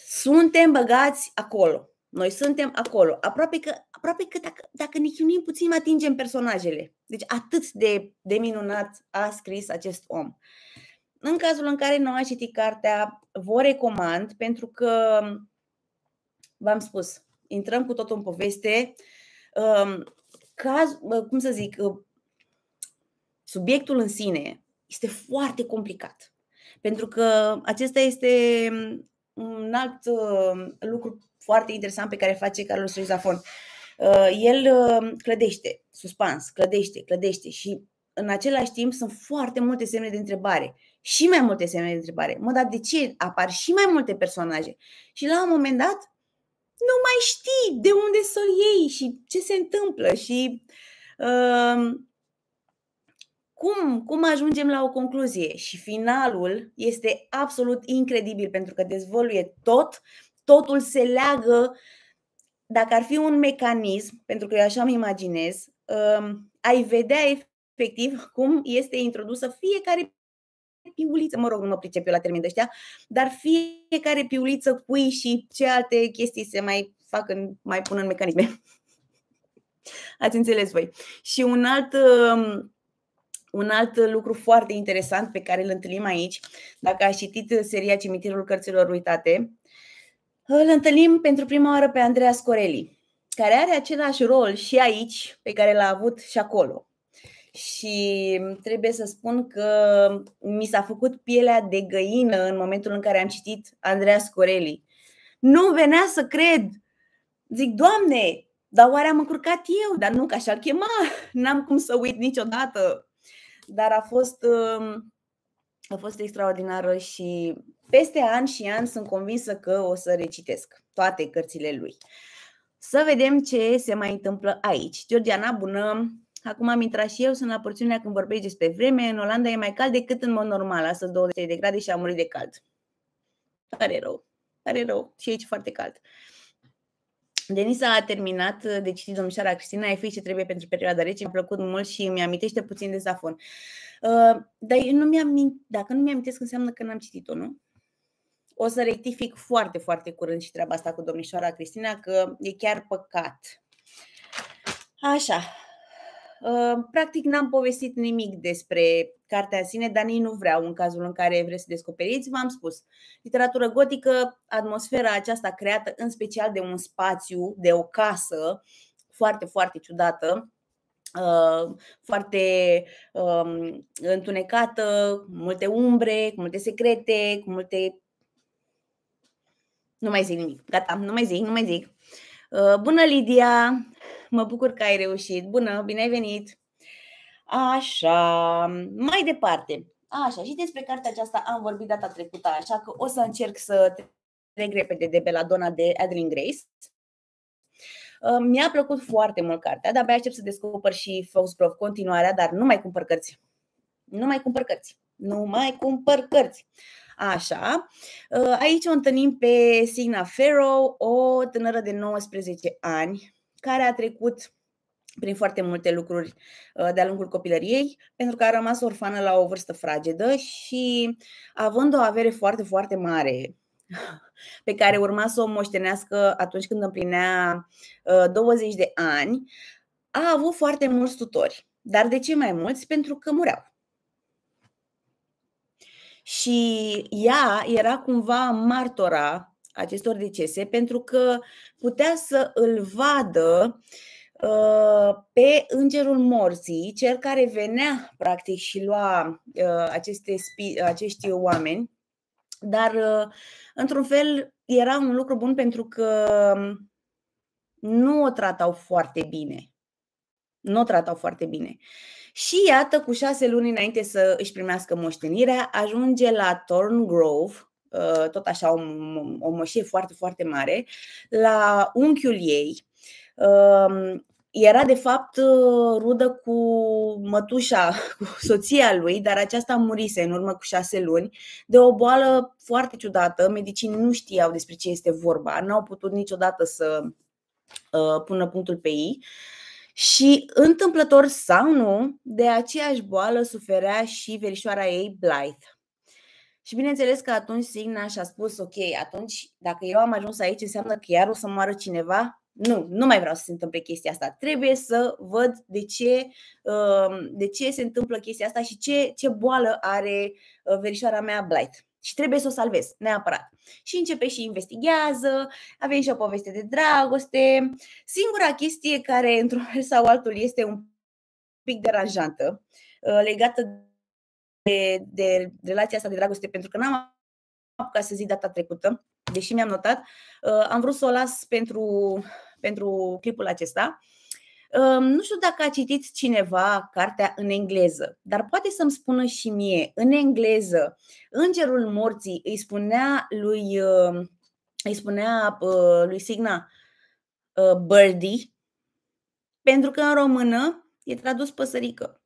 suntem băgați acolo. Noi suntem acolo. Aproape că, aproape că dacă, dacă ne chinuim puțin, atingem personajele. Deci atât de, de minunat a scris acest om. În cazul în care nu ați citit cartea, vă recomand pentru că, v-am spus, intrăm cu totul în poveste. Um, caz, cum să zic, uh, subiectul în sine este foarte complicat. Pentru că acesta este un alt uh, lucru foarte interesant pe care face Carlos Rizafon. Uh, el uh, clădește, suspans, clădește, clădește și în același timp sunt foarte multe semne de întrebare și mai multe semne de întrebare. Mă, dar de ce apar și mai multe personaje? Și la un moment dat nu mai știi de unde să iei și ce se întâmplă și uh, cum, cum ajungem la o concluzie? Și finalul este absolut incredibil pentru că dezvoluie tot, totul se leagă. Dacă ar fi un mecanism, pentru că eu așa îmi imaginez, um, ai vedea efectiv cum este introdusă fiecare piuliță, mă rog, nu mă pricep eu la termeni de ăștia, dar fiecare piuliță, cui și ce alte chestii se mai fac, în, mai pun în mecanisme. Ați înțeles voi. Și un alt um, un alt lucru foarte interesant pe care îl întâlnim aici, dacă ai citit seria Cimitirul Cărților Uitate, îl întâlnim pentru prima oară pe Andreea Scorelli, care are același rol și aici pe care l-a avut și acolo. Și trebuie să spun că mi s-a făcut pielea de găină în momentul în care am citit Andreea Scorelli. Nu venea să cred. Zic, Doamne, dar oare am încurcat eu? Dar nu, că așa-l chema. N-am cum să uit niciodată dar a fost, um, a fost extraordinară și peste an și an sunt convinsă că o să recitesc toate cărțile lui. Să vedem ce se mai întâmplă aici. Georgiana, bună! Acum am intrat și eu, sunt la porțiunea când vorbești despre vreme. În Olanda e mai cald decât în mod normal, astăzi 23 de grade și am murit de cald. Pare rău, pare rău și aici foarte cald. Uh, Denisa a terminat uh, de citit domnișoara Cristina, ai fi ce trebuie pentru perioada rece, mi-a plăcut mult și îmi amintește puțin de zafon. Uh, dar eu nu mi-am, dacă nu mi-amintesc înseamnă că n-am citit-o, nu? O să rectific foarte, foarte curând și treaba asta cu domnișoara Cristina, că e chiar păcat. Așa, uh, practic n-am povestit nimic despre cartea în sine, dar nici nu vreau în cazul în care vreți să descoperiți, v-am spus. Literatură gotică, atmosfera aceasta creată în special de un spațiu, de o casă, foarte, foarte ciudată, uh, foarte um, întunecată, cu multe umbre, cu multe secrete, cu multe... Nu mai zic nimic. Gata, nu mai zic, nu mai zic. Uh, bună, Lidia! Mă bucur că ai reușit. Bună, bine ai venit! Așa, mai departe. Așa, și despre cartea aceasta am vorbit data trecută, așa că o să încerc să trec repede de Beladona de Adeline Grace. Mi-a plăcut foarte mult cartea, dar abia aștept să descoper și Foxgrove continuarea, dar nu mai cumpăr cărți. Nu mai cumpăr cărți. Nu mai cumpăr cărți. Așa. Ă, aici o întâlnim pe Signa Farrow, o tânără de 19 ani, care a trecut prin foarte multe lucruri uh, de-a lungul copilăriei, pentru că a rămas orfană la o vârstă fragedă și având o avere foarte, foarte mare pe care urma să o moștenească atunci când împlinea 20 uh, de ani, a avut foarte mulți tutori. Dar de ce mai mulți? Pentru că mureau. Și ea era cumva martora acestor decese pentru că putea să îl vadă uh, Uh, pe îngerul morții, cel care venea practic și lua uh, aceste, acești oameni, dar uh, într-un fel era un lucru bun pentru că um, nu o tratau foarte bine. Nu o tratau foarte bine. Și iată, cu șase luni înainte să își primească moștenirea, ajunge la Thorn Grove, tot așa o, o moșie foarte, foarte mare, la unchiul ei, era de fapt rudă cu mătușa, cu soția lui, dar aceasta murise în urmă cu șase luni de o boală foarte ciudată. Medicii nu știau despre ce este vorba, n-au putut niciodată să ă, pună punctul pe ei. Și întâmplător sau nu, de aceeași boală suferea și verișoara ei, Blythe. Și bineînțeles că atunci Signa și-a spus, ok, atunci dacă eu am ajuns aici, înseamnă că iar o să moară cineva? nu, nu mai vreau să se întâmple chestia asta. Trebuie să văd de ce, um, de ce se întâmplă chestia asta și ce, ce boală are uh, verișoara mea Blight. Și trebuie să o salvez, neapărat. Și începe și investigează, avem și o poveste de dragoste. Singura chestie care, într-un fel sau altul, este un pic deranjantă, uh, legată de, de relația asta de dragoste, pentru că n-am apucat să zic data trecută, deși mi-am notat, uh, am vrut să o las pentru pentru clipul acesta. Ehm, nu știu dacă a citit cineva cartea în engleză, dar poate să-mi spună și mie, în engleză, Îngerul Morții îi spunea lui, ehm, îi spunea lui Signa ă, Birdie, pentru că în română e tradus păsărică.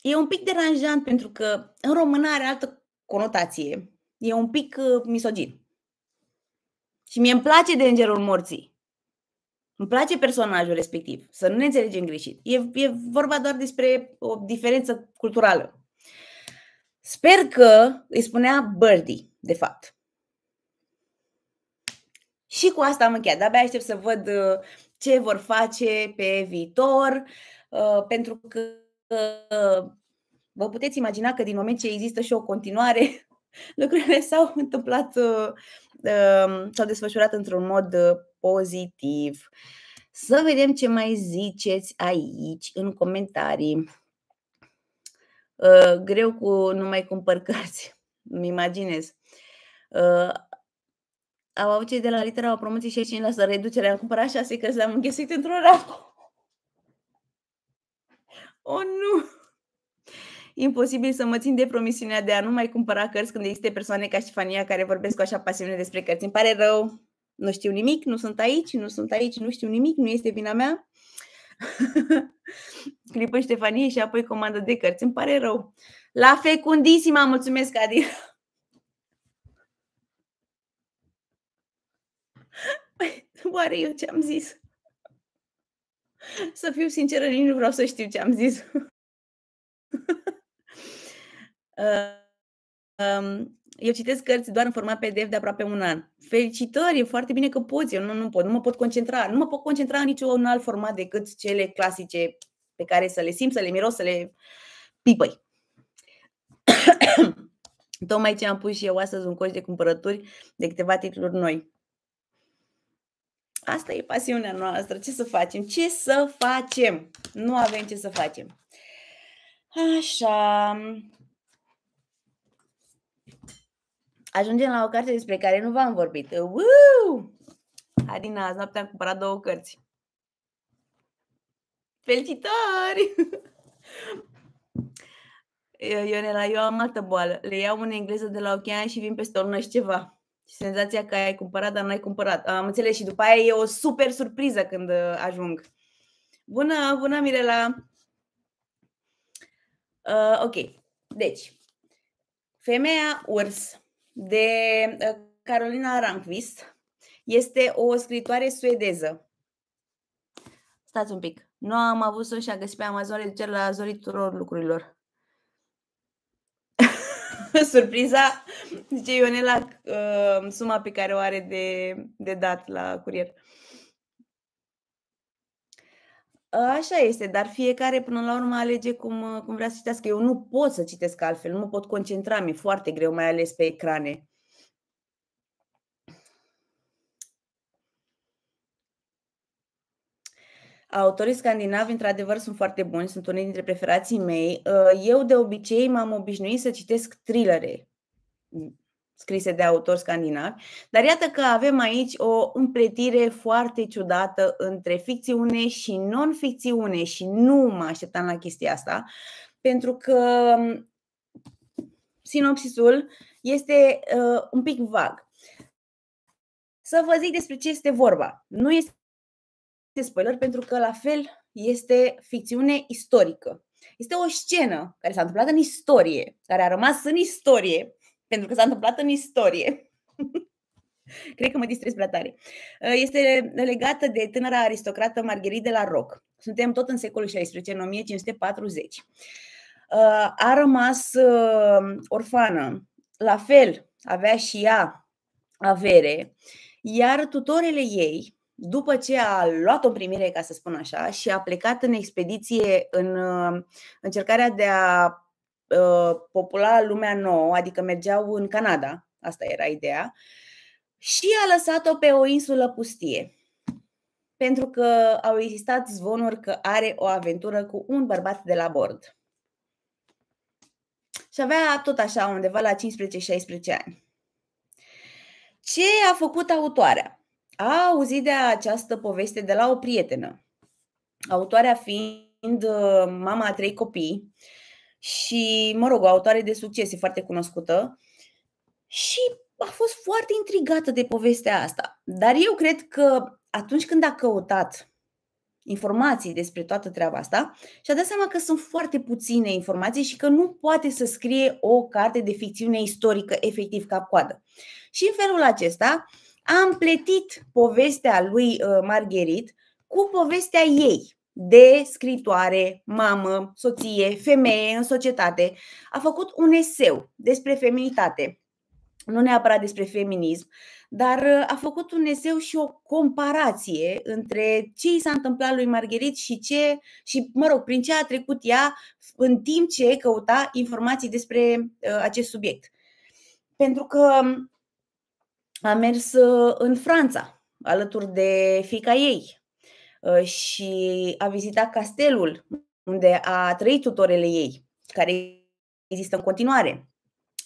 E un pic deranjant pentru că în română are altă conotație, e un pic uh, misogin. Și mie îmi place de Îngerul Morții. Îmi place personajul respectiv, să nu ne înțelegem greșit. E, e vorba doar despre o diferență culturală. Sper că îi spunea Birdie, de fapt. Și cu asta am încheiat. abia aștept să văd uh, ce vor face pe viitor, uh, pentru că Vă puteți imagina că din moment ce există și o continuare, lucrurile s-au întâmplat, uh, um, s-au desfășurat într-un mod uh, pozitiv. Să vedem ce mai ziceți aici, în comentarii. Uh, greu cu nu mai cumpăr cărți, îmi imaginez. Au avut cei de la litera o promoție 65% reducere. Am cumpărat șase cărți, le-am înghesuit într-o rapă. Oh, nu! imposibil să mă țin de promisiunea de a nu mai cumpăra cărți când există persoane ca Ștefania care vorbesc cu așa pasiune despre cărți. Îmi pare rău, nu știu nimic, nu sunt aici, nu sunt aici, nu știu nimic, nu este vina mea. Clipă Ștefanie și apoi comandă de cărți. Îmi pare rău. La fecundisima, mulțumesc, Adi. Oare eu ce am zis? Să fiu sinceră, nici nu vreau să știu ce am zis. Eu citesc cărți doar în format PDF de aproape un an. Felicitări, e foarte bine că poți, eu nu, nu pot, nu mă pot concentra, nu mă pot concentra în niciun alt format decât cele clasice pe care să le simt, să le miros, să le pipăi. Tocmai ce am pus și eu astăzi un coș de cumpărături de câteva titluri noi. Asta e pasiunea noastră. Ce să facem? Ce să facem? Nu avem ce să facem. Așa. Ajungem la o carte despre care nu v-am vorbit. Woo! Adina, azi noapte am cumpărat două cărți. Felicitări! Ionela, eu am altă boală. Le iau în engleză de la ochean și vin peste o lună și ceva. Și senzația că ai cumpărat, dar n-ai cumpărat. Am înțeles și după aia e o super surpriză când uh, ajung. Bună, bună Mirela! Uh, ok, deci, femeia urs de uh, Carolina Rankvist. Este o scritoare suedeză. Stați un pic. Nu am avut-o și a găsit pe Amazon reducere la zorii tuturor lucrurilor. Surpriza, zice Ionela, uh, suma pe care o are de, de dat la curier. Așa este, dar fiecare până la urmă alege cum, uh, cum vrea să citească. Eu nu pot să citesc altfel, nu pot concentra, mi-e foarte greu, mai ales pe ecrane. Autorii scandinavi, într-adevăr, sunt foarte buni, sunt unii dintre preferații mei. Uh, eu, de obicei, m-am obișnuit să citesc thrillere scrise de autori scandinavi, dar iată că avem aici o împletire foarte ciudată între ficțiune și non-ficțiune și nu mă așteptam la chestia asta, pentru că um, sinopsisul este uh, un pic vag. Să vă zic despre ce este vorba. Nu este spoiler pentru că la fel este ficțiune istorică. Este o scenă care s-a întâmplat în istorie, care a rămas în istorie pentru că s-a întâmplat în istorie. Cred că mă distrez prea tare. Uh, este legată de tânăra aristocrată Marguerite de la Roc. Suntem tot în secolul XVI, în 1540. Uh, a rămas uh, orfană. La fel, avea și ea avere, iar tutorele ei, după ce a luat o primire, ca să spun așa, și a plecat în expediție în încercarea de a Uh, popula lumea nouă, adică mergeau în Canada, asta era ideea, și a lăsat-o pe o insulă pustie. Pentru că au existat zvonuri că are o aventură cu un bărbat de la bord. Și avea tot așa, undeva la 15-16 ani. Ce a făcut autoarea? A auzit de această poveste de la o prietenă, autoarea fiind uh, mama a trei copii, uh, și, mă rog, o autoare de succes, e foarte cunoscută și a fost foarte intrigată de povestea asta. Dar eu cred că atunci când a căutat informații despre toată treaba asta și a dat seama că sunt foarte puține informații și că nu poate să scrie o carte de ficțiune istorică efectiv cap-coadă. Și în felul acesta a împletit povestea lui uh, Marguerite cu povestea ei de scritoare, mamă, soție, femeie în societate, a făcut un eseu despre feminitate. Nu neapărat despre feminism, dar uh, a făcut un eseu și o comparație între ce i s-a întâmplat lui Marguerite și ce, și mă rog, prin ce a trecut ea în timp ce căuta informații despre uh, acest subiect. Pentru că um, a mers uh, în Franța alături de fica ei, Uh, și a vizitat castelul unde a trăit tutorele ei, care există în continuare.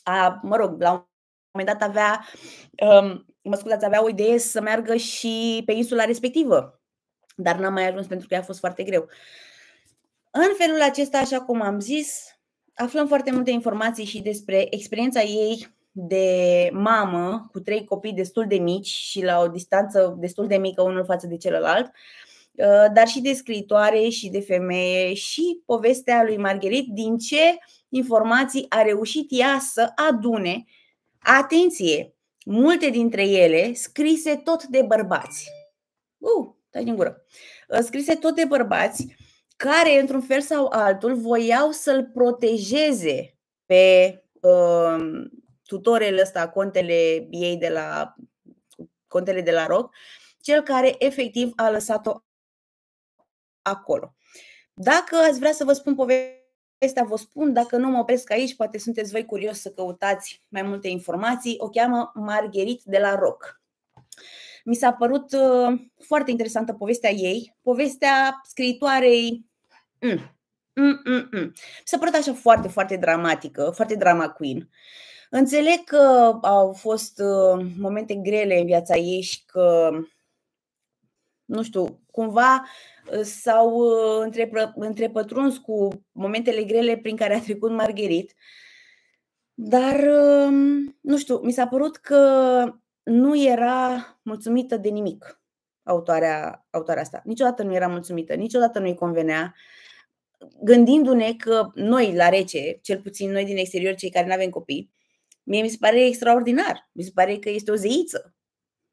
A, mă rog, la un moment dat avea, um, mă scuzați, avea o idee să meargă și pe insula respectivă, dar n-a mai ajuns pentru că a fost foarte greu. În felul acesta, așa cum am zis, aflăm foarte multe informații și despre experiența ei de mamă cu trei copii destul de mici și la o distanță destul de mică unul față de celălalt. Uh, Uh, dar și de scritoare și de femeie și povestea lui Margherit, din ce informații a reușit ea să adune, atenție, multe dintre ele scrise tot de bărbați. Uh, dai din gură. Uh, scrise tot de bărbați care, într-un fel sau altul, voiau să-l protejeze pe uh, tutorele ăsta, contele ei de la contele de la Roc, cel care efectiv a lăsat-o acolo. Dacă ați vrea să vă spun povestea, vă spun. Dacă nu mă opresc aici, poate sunteți voi curios să căutați mai multe informații. O cheamă Margherit de la Roc. Mi s-a părut uh, foarte interesantă povestea ei, povestea scriitoarei. Mm. Mm-mm-mm. S-a părut așa foarte, foarte dramatică, foarte drama queen. Înțeleg că au fost uh, momente grele în viața ei și că nu știu, cumva uh, s-au uh, întrepătruns cu momentele grele prin care a trecut Margherit. Dar, um, nu știu, mi s-a părut că nu era mulțumită de nimic autoarea, autoarea asta. Niciodată nu era mulțumită, niciodată nu-i convenea. Gândindu-ne că noi, la rece, cel puțin noi din exterior, cei care nu avem copii, mie mi se pare extraordinar. Mi se pare că este o zeiță.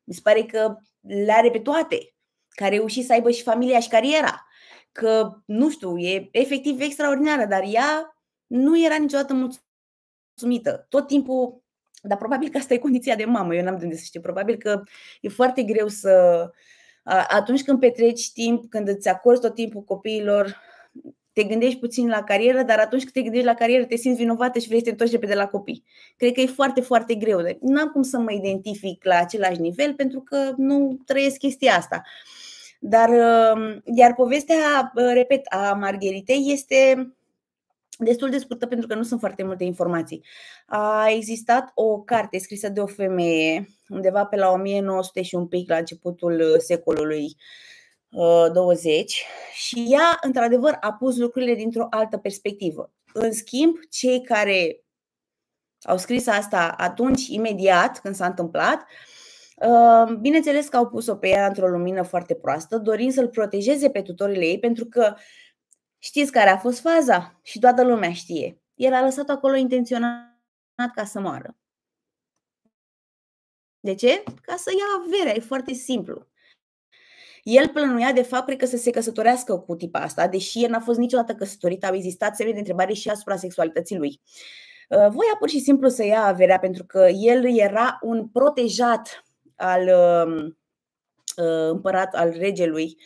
Mi se pare că le are pe toate că a reușit să aibă și familia și cariera, că, nu știu, e efectiv extraordinară, dar ea nu era niciodată mulțumită. Tot timpul, dar probabil că asta e condiția de mamă, eu n-am de unde să știu, probabil că e foarte greu să... Atunci când petreci timp, când îți acorzi tot timpul copiilor, te gândești puțin la carieră, dar atunci când te gândești la carieră te simți vinovată și vrei să te întorci repede la copii. Cred că e foarte, foarte greu. Nu am cum să mă identific la același nivel pentru că nu trăiesc chestia asta. Uh, dar, um, iar povestea, uh, repet, a Margheritei este destul de scurtă pentru că nu sunt foarte multe informații. A existat o carte scrisă de o femeie undeva pe la 1900 și un pic la începutul uh, secolului 20 uh, și ea, într-adevăr, a pus lucrurile dintr-o altă perspectivă. În schimb, cei care au scris asta atunci, imediat, când s-a întâmplat, uh, Ehm, bineînțeles că au pus-o pe ea într-o lumină foarte proastă, dorind să-l protejeze pe tutorile ei, pentru că știți care a fost faza și toată lumea știe. El a lăsat acolo intenționat ca să moară. De ce? Ca să ia averea, e foarte simplu. El plănuia, de fapt, cred că să se căsătorească cu tipa asta, deși el n-a fost niciodată căsătorit, au existat semne de întrebare și asupra sexualității lui. Ehm, voia pur și simplu să ia averea pentru că el era un protejat al um, uh, împărat al regelui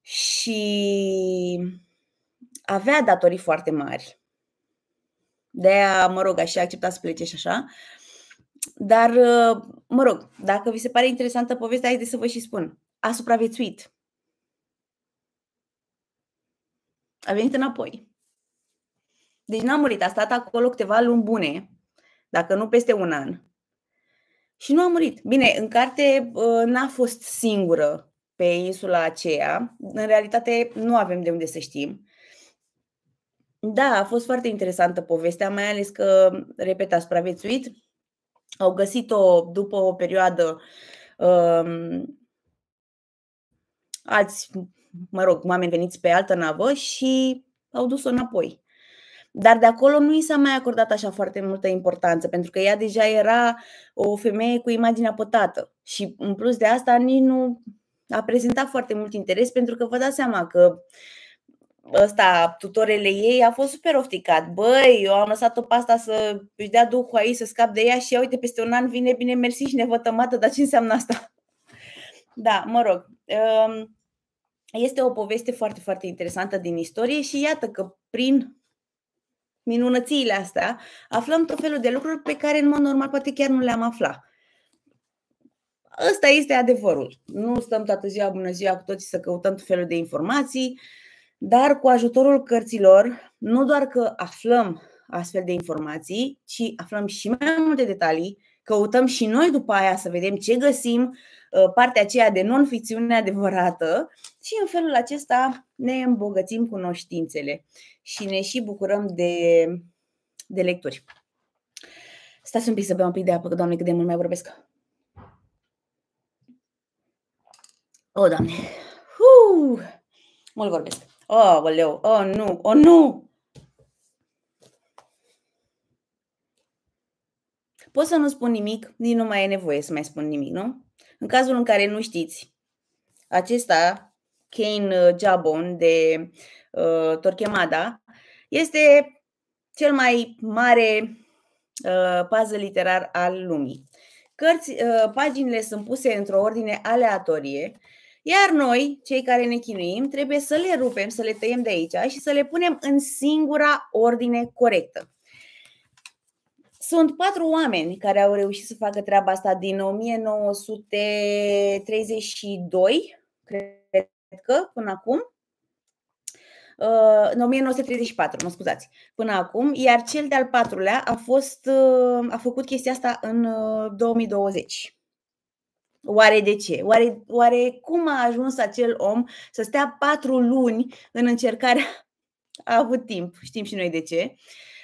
și avea datorii foarte mari. De-aia, mă rog, așa accepta să plece și așa. Dar, uh, mă rog, dacă vi se pare interesantă povestea, haideți să vă și spun. A supraviețuit. A venit înapoi. Deci n-a murit, a stat acolo câteva luni bune, dacă nu peste un an și nu a murit. Bine, în carte uh, n-a fost singură pe insula aceea. În realitate nu avem de unde să știm. Da, a fost foarte interesantă povestea, mai ales că, repet, a supraviețuit. Au găsit-o după o perioadă um, alți, mă rog, oameni veniți pe altă navă și au dus-o înapoi dar de acolo nu i s-a mai acordat așa foarte multă importanță, pentru că ea deja era o femeie cu imaginea pătată și în plus de asta nici nu a prezentat foarte mult interes, pentru că vă dați seama că ăsta, tutorele ei, a fost super ofticat. Băi, eu am lăsat-o pe asta să își dea duhul aici, să scap de ea și ia uite, peste un an vine bine mersi și nevătămată, dar ce înseamnă asta? Da, mă rog. Um, este o poveste foarte, foarte interesantă din istorie și iată că prin minunățiile astea, aflăm tot felul de lucruri pe care în mod normal poate chiar nu le-am aflat. Ăsta este adevărul. Nu stăm toată ziua, bună ziua cu toții să căutăm tot felul de informații, dar cu ajutorul cărților, nu doar că aflăm astfel de informații, ci aflăm și mai multe detalii, căutăm și noi după aia să vedem ce găsim, Uh, partea aceea de non-ficțiune adevărată și în felul acesta ne îmbogățim cunoștințele și ne și bucurăm de, de lecturi. Stați un pic să beau un pic de apă, că, doamne, cât de mult mai vorbesc. O, doamne! Uu! mult vorbesc. Oh, oleu, oh, nu, oh, nu! Pot să nu spun nimic, nici nu mai e nevoie să mai spun nimic, nu? În cazul în care nu știți, acesta, Kane uh, Jabon de uh, Torquemada, este cel mai mare uh, pază literar al lumii. Cărți, uh, paginile sunt puse într-o ordine aleatorie, iar noi, cei care ne chinuim, trebuie să le rupem, să le tăiem de aici și să le punem în singura ordine corectă. Sunt patru oameni care au reușit să facă treaba asta din 1932, cred că, până acum. Uh, în 1934, mă scuzați, până acum, iar cel de-al patrulea a, fost, uh, a făcut chestia asta în 2020. Uh, oare de ce? Oare, oare cum a ajuns acel om să stea patru luni în încercarea? A avut timp, știm și noi de ce. Uh,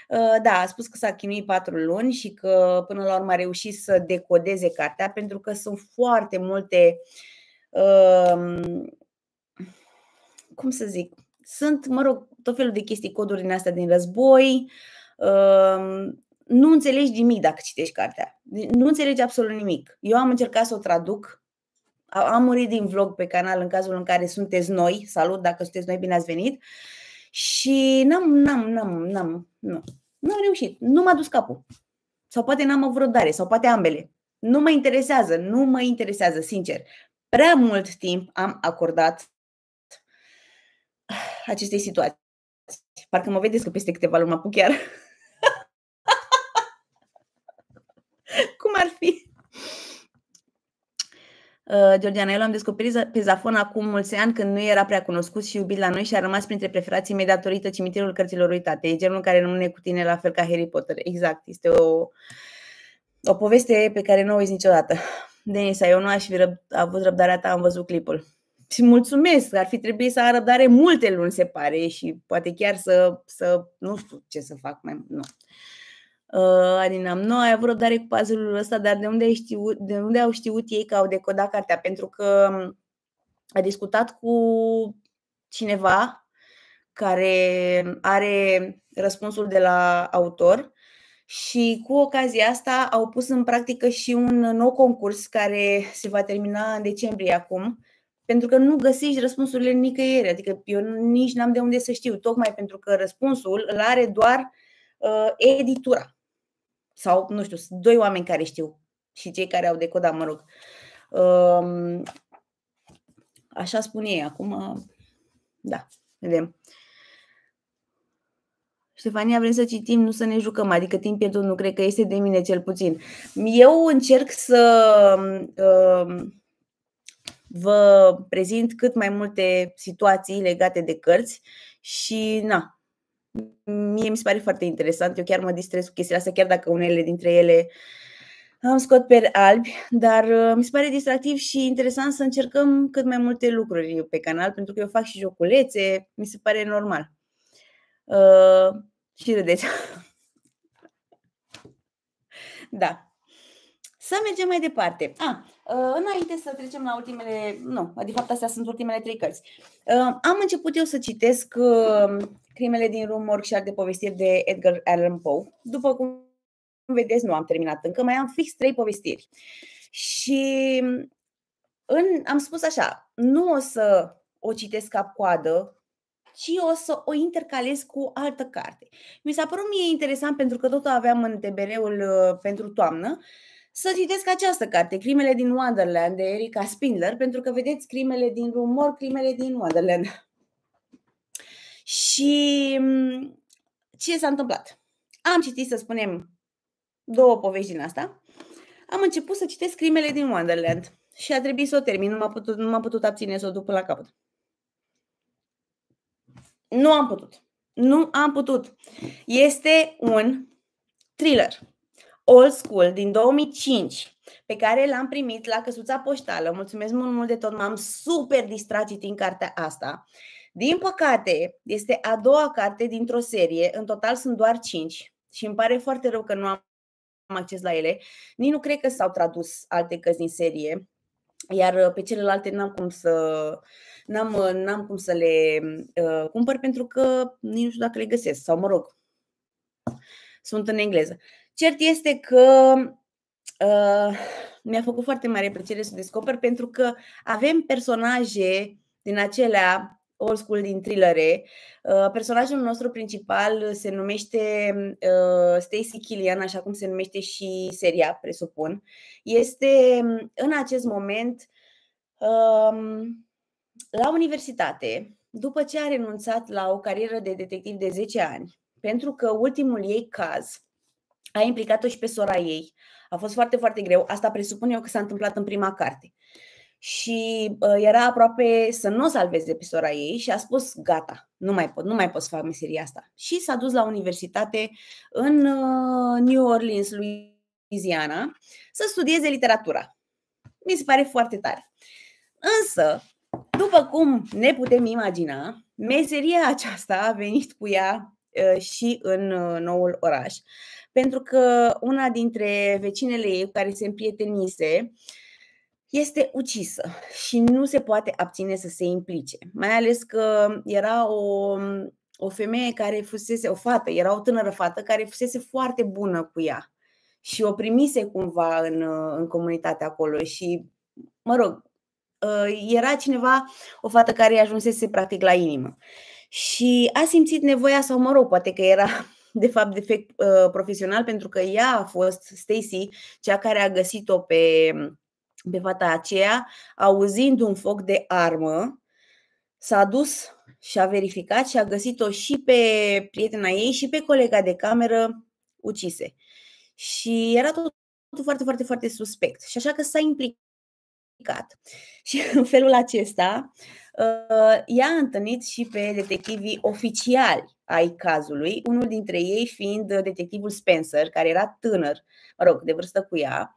Uh, da, a spus că s-a chinuit patru luni și că până la urmă a reușit să decodeze cartea pentru că sunt foarte multe um, cum să zic, sunt, mă rog, tot felul de chestii, coduri din astea din război, um, nu înțelegi nimic dacă citești cartea. Nu înțelegi absolut nimic. Eu am încercat să o traduc, am murit din vlog pe canal în cazul în care sunteți noi, salut dacă sunteți noi, bine ați venit, și n-am, n-am, n-am, n-am, nu. Nu am reușit. Nu m-a dus capul. Sau poate n-am avut răbdare, sau poate ambele. Nu mă interesează, nu mă interesează, sincer. Prea mult timp am acordat acestei situații. Parcă mă vedeți că peste câteva luni mă apuc chiar Uh, Georgiana, eu l-am descoperit pe Zafon acum mulți ani când nu era prea cunoscut și iubit la noi și a rămas printre preferații mei datorită cimitirul cărților uitate. E genul care rămâne cu tine la fel ca Harry Potter. Exact, este o, o poveste pe care nu o uiți niciodată. Denisa, eu nu aș fi răb- avut răbdarea ta, am văzut clipul. Și mulțumesc, ar fi trebuit să am răbdare multe luni, se pare, și poate chiar să, să nu știu ce să fac mai mult. Nu. Uh, Alina, nu ai avut răbdare cu puzzle-ul ăsta, dar de unde, ai știut, de unde au știut ei că au decodat cartea? Pentru că um, a discutat cu cineva care are răspunsul de la autor și cu ocazia asta au pus în practică și un nou concurs care se va termina în decembrie acum, pentru că nu găsești răspunsurile nicăieri. Adică eu nici n-am de unde să știu, tocmai pentru că răspunsul îl are doar uh, editura sau, nu știu, sunt doi oameni care știu și cei care au decodat, mă rog. Așa spun ei acum. Da, vedem. Ștefania, vrem să citim, nu să ne jucăm, adică timp pierdut nu cred că este de mine cel puțin. Eu încerc să uh, vă prezint cât mai multe situații legate de cărți și na, mie mi se pare foarte interesant, eu chiar mă distrez cu chestiile astea, chiar dacă unele dintre ele am scot pe albi, dar uh, mi se pare distractiv și interesant să încercăm cât mai multe lucruri pe canal, pentru că eu fac și joculețe, mi se pare normal. Uh, și râdeți. da. Să mergem mai departe. A, ă, înainte să trecem la ultimele, nu, de adică fapt astea sunt ultimele trei cărți. Ă, am început eu să citesc ă, Crimele din Rumor și de povestiri de Edgar Allan Poe. După cum vedeți, nu am terminat încă, mai am fix trei povestiri. Și în, am spus așa, nu o să o citesc cap-coadă, ci o să o intercalez cu altă carte. Mi s-a părut mie interesant pentru că tot aveam în TBR-ul pentru toamnă să citesc această carte, Crimele din Wonderland, de Erika Spindler, pentru că vedeți crimele din rumor, crimele din Wonderland. Și mm, ce s-a întâmplat? Am citit, să spunem, două povești din asta. Am început să citesc crimele din Wonderland și a trebuit să o termin, nu m-am putut, nu m-a putut abține să o duc până la capăt. Nu am putut. Nu am putut. Este un thriller old school din 2005 pe care l-am primit la căsuța poștală. Mulțumesc mult, mult de tot, m-am super distrat citind cartea asta. Din păcate, este a doua carte dintr-o serie, în total sunt doar 5 și îmi pare foarte rău că nu am acces la ele. Nici nu cred că s-au tradus alte cărți din serie, iar uh, pe celelalte n-am cum să, n-am, uh, n-am cum să le uh, cumpăr pentru că nici nu știu dacă le găsesc sau mă rog, sunt în engleză. Cert este că uh, mi-a făcut foarte mare plăcere să descoper pentru că avem personaje din acelea old school din thrillere. Uh, personajul nostru principal se numește uh, Stacy Killian, așa cum se numește și seria, presupun. Este în acest moment um, la universitate, după ce a renunțat la o carieră de detectiv de 10 ani, pentru că ultimul ei caz a implicat-o și pe sora ei. A fost foarte, foarte greu. Asta presupun eu că s-a întâmplat în prima carte. Și uh, era aproape să nu o salveze pe sora ei și a spus gata, nu mai pot, nu mai pot să fac meseria asta. Și s-a dus la universitate în uh, New Orleans, Louisiana, să studieze literatura. Mi se pare foarte tare. Însă, după cum ne putem imagina, meseria aceasta a venit cu ea uh, și în uh, noul oraș pentru că una dintre vecinele ei care se împrietenise este ucisă și nu se poate abține să se implice. Mai ales că era o, o femeie care fusese, o fată, era o tânără fată care fusese foarte bună cu ea și o primise cumva în, în comunitatea acolo și, mă rog, ă, era cineva, o fată care ajunsese practic la inimă. Și a simțit nevoia, sau mă rog, poate că era de fapt, defect uh, profesional, pentru că ea a fost, Stacy, cea care a găsit-o pe, pe fata aceea, auzind un foc de armă, s-a dus și a verificat și a găsit-o și pe prietena ei și pe colega de cameră ucise. Și era tot foarte, foarte, foarte suspect. Și așa că s-a implicat. Și în felul acesta, i-a uh, întâlnit și pe detectivii oficiali ai cazului, unul dintre ei fiind detectivul Spencer, care era tânăr, mă rog, de vârstă cu ea.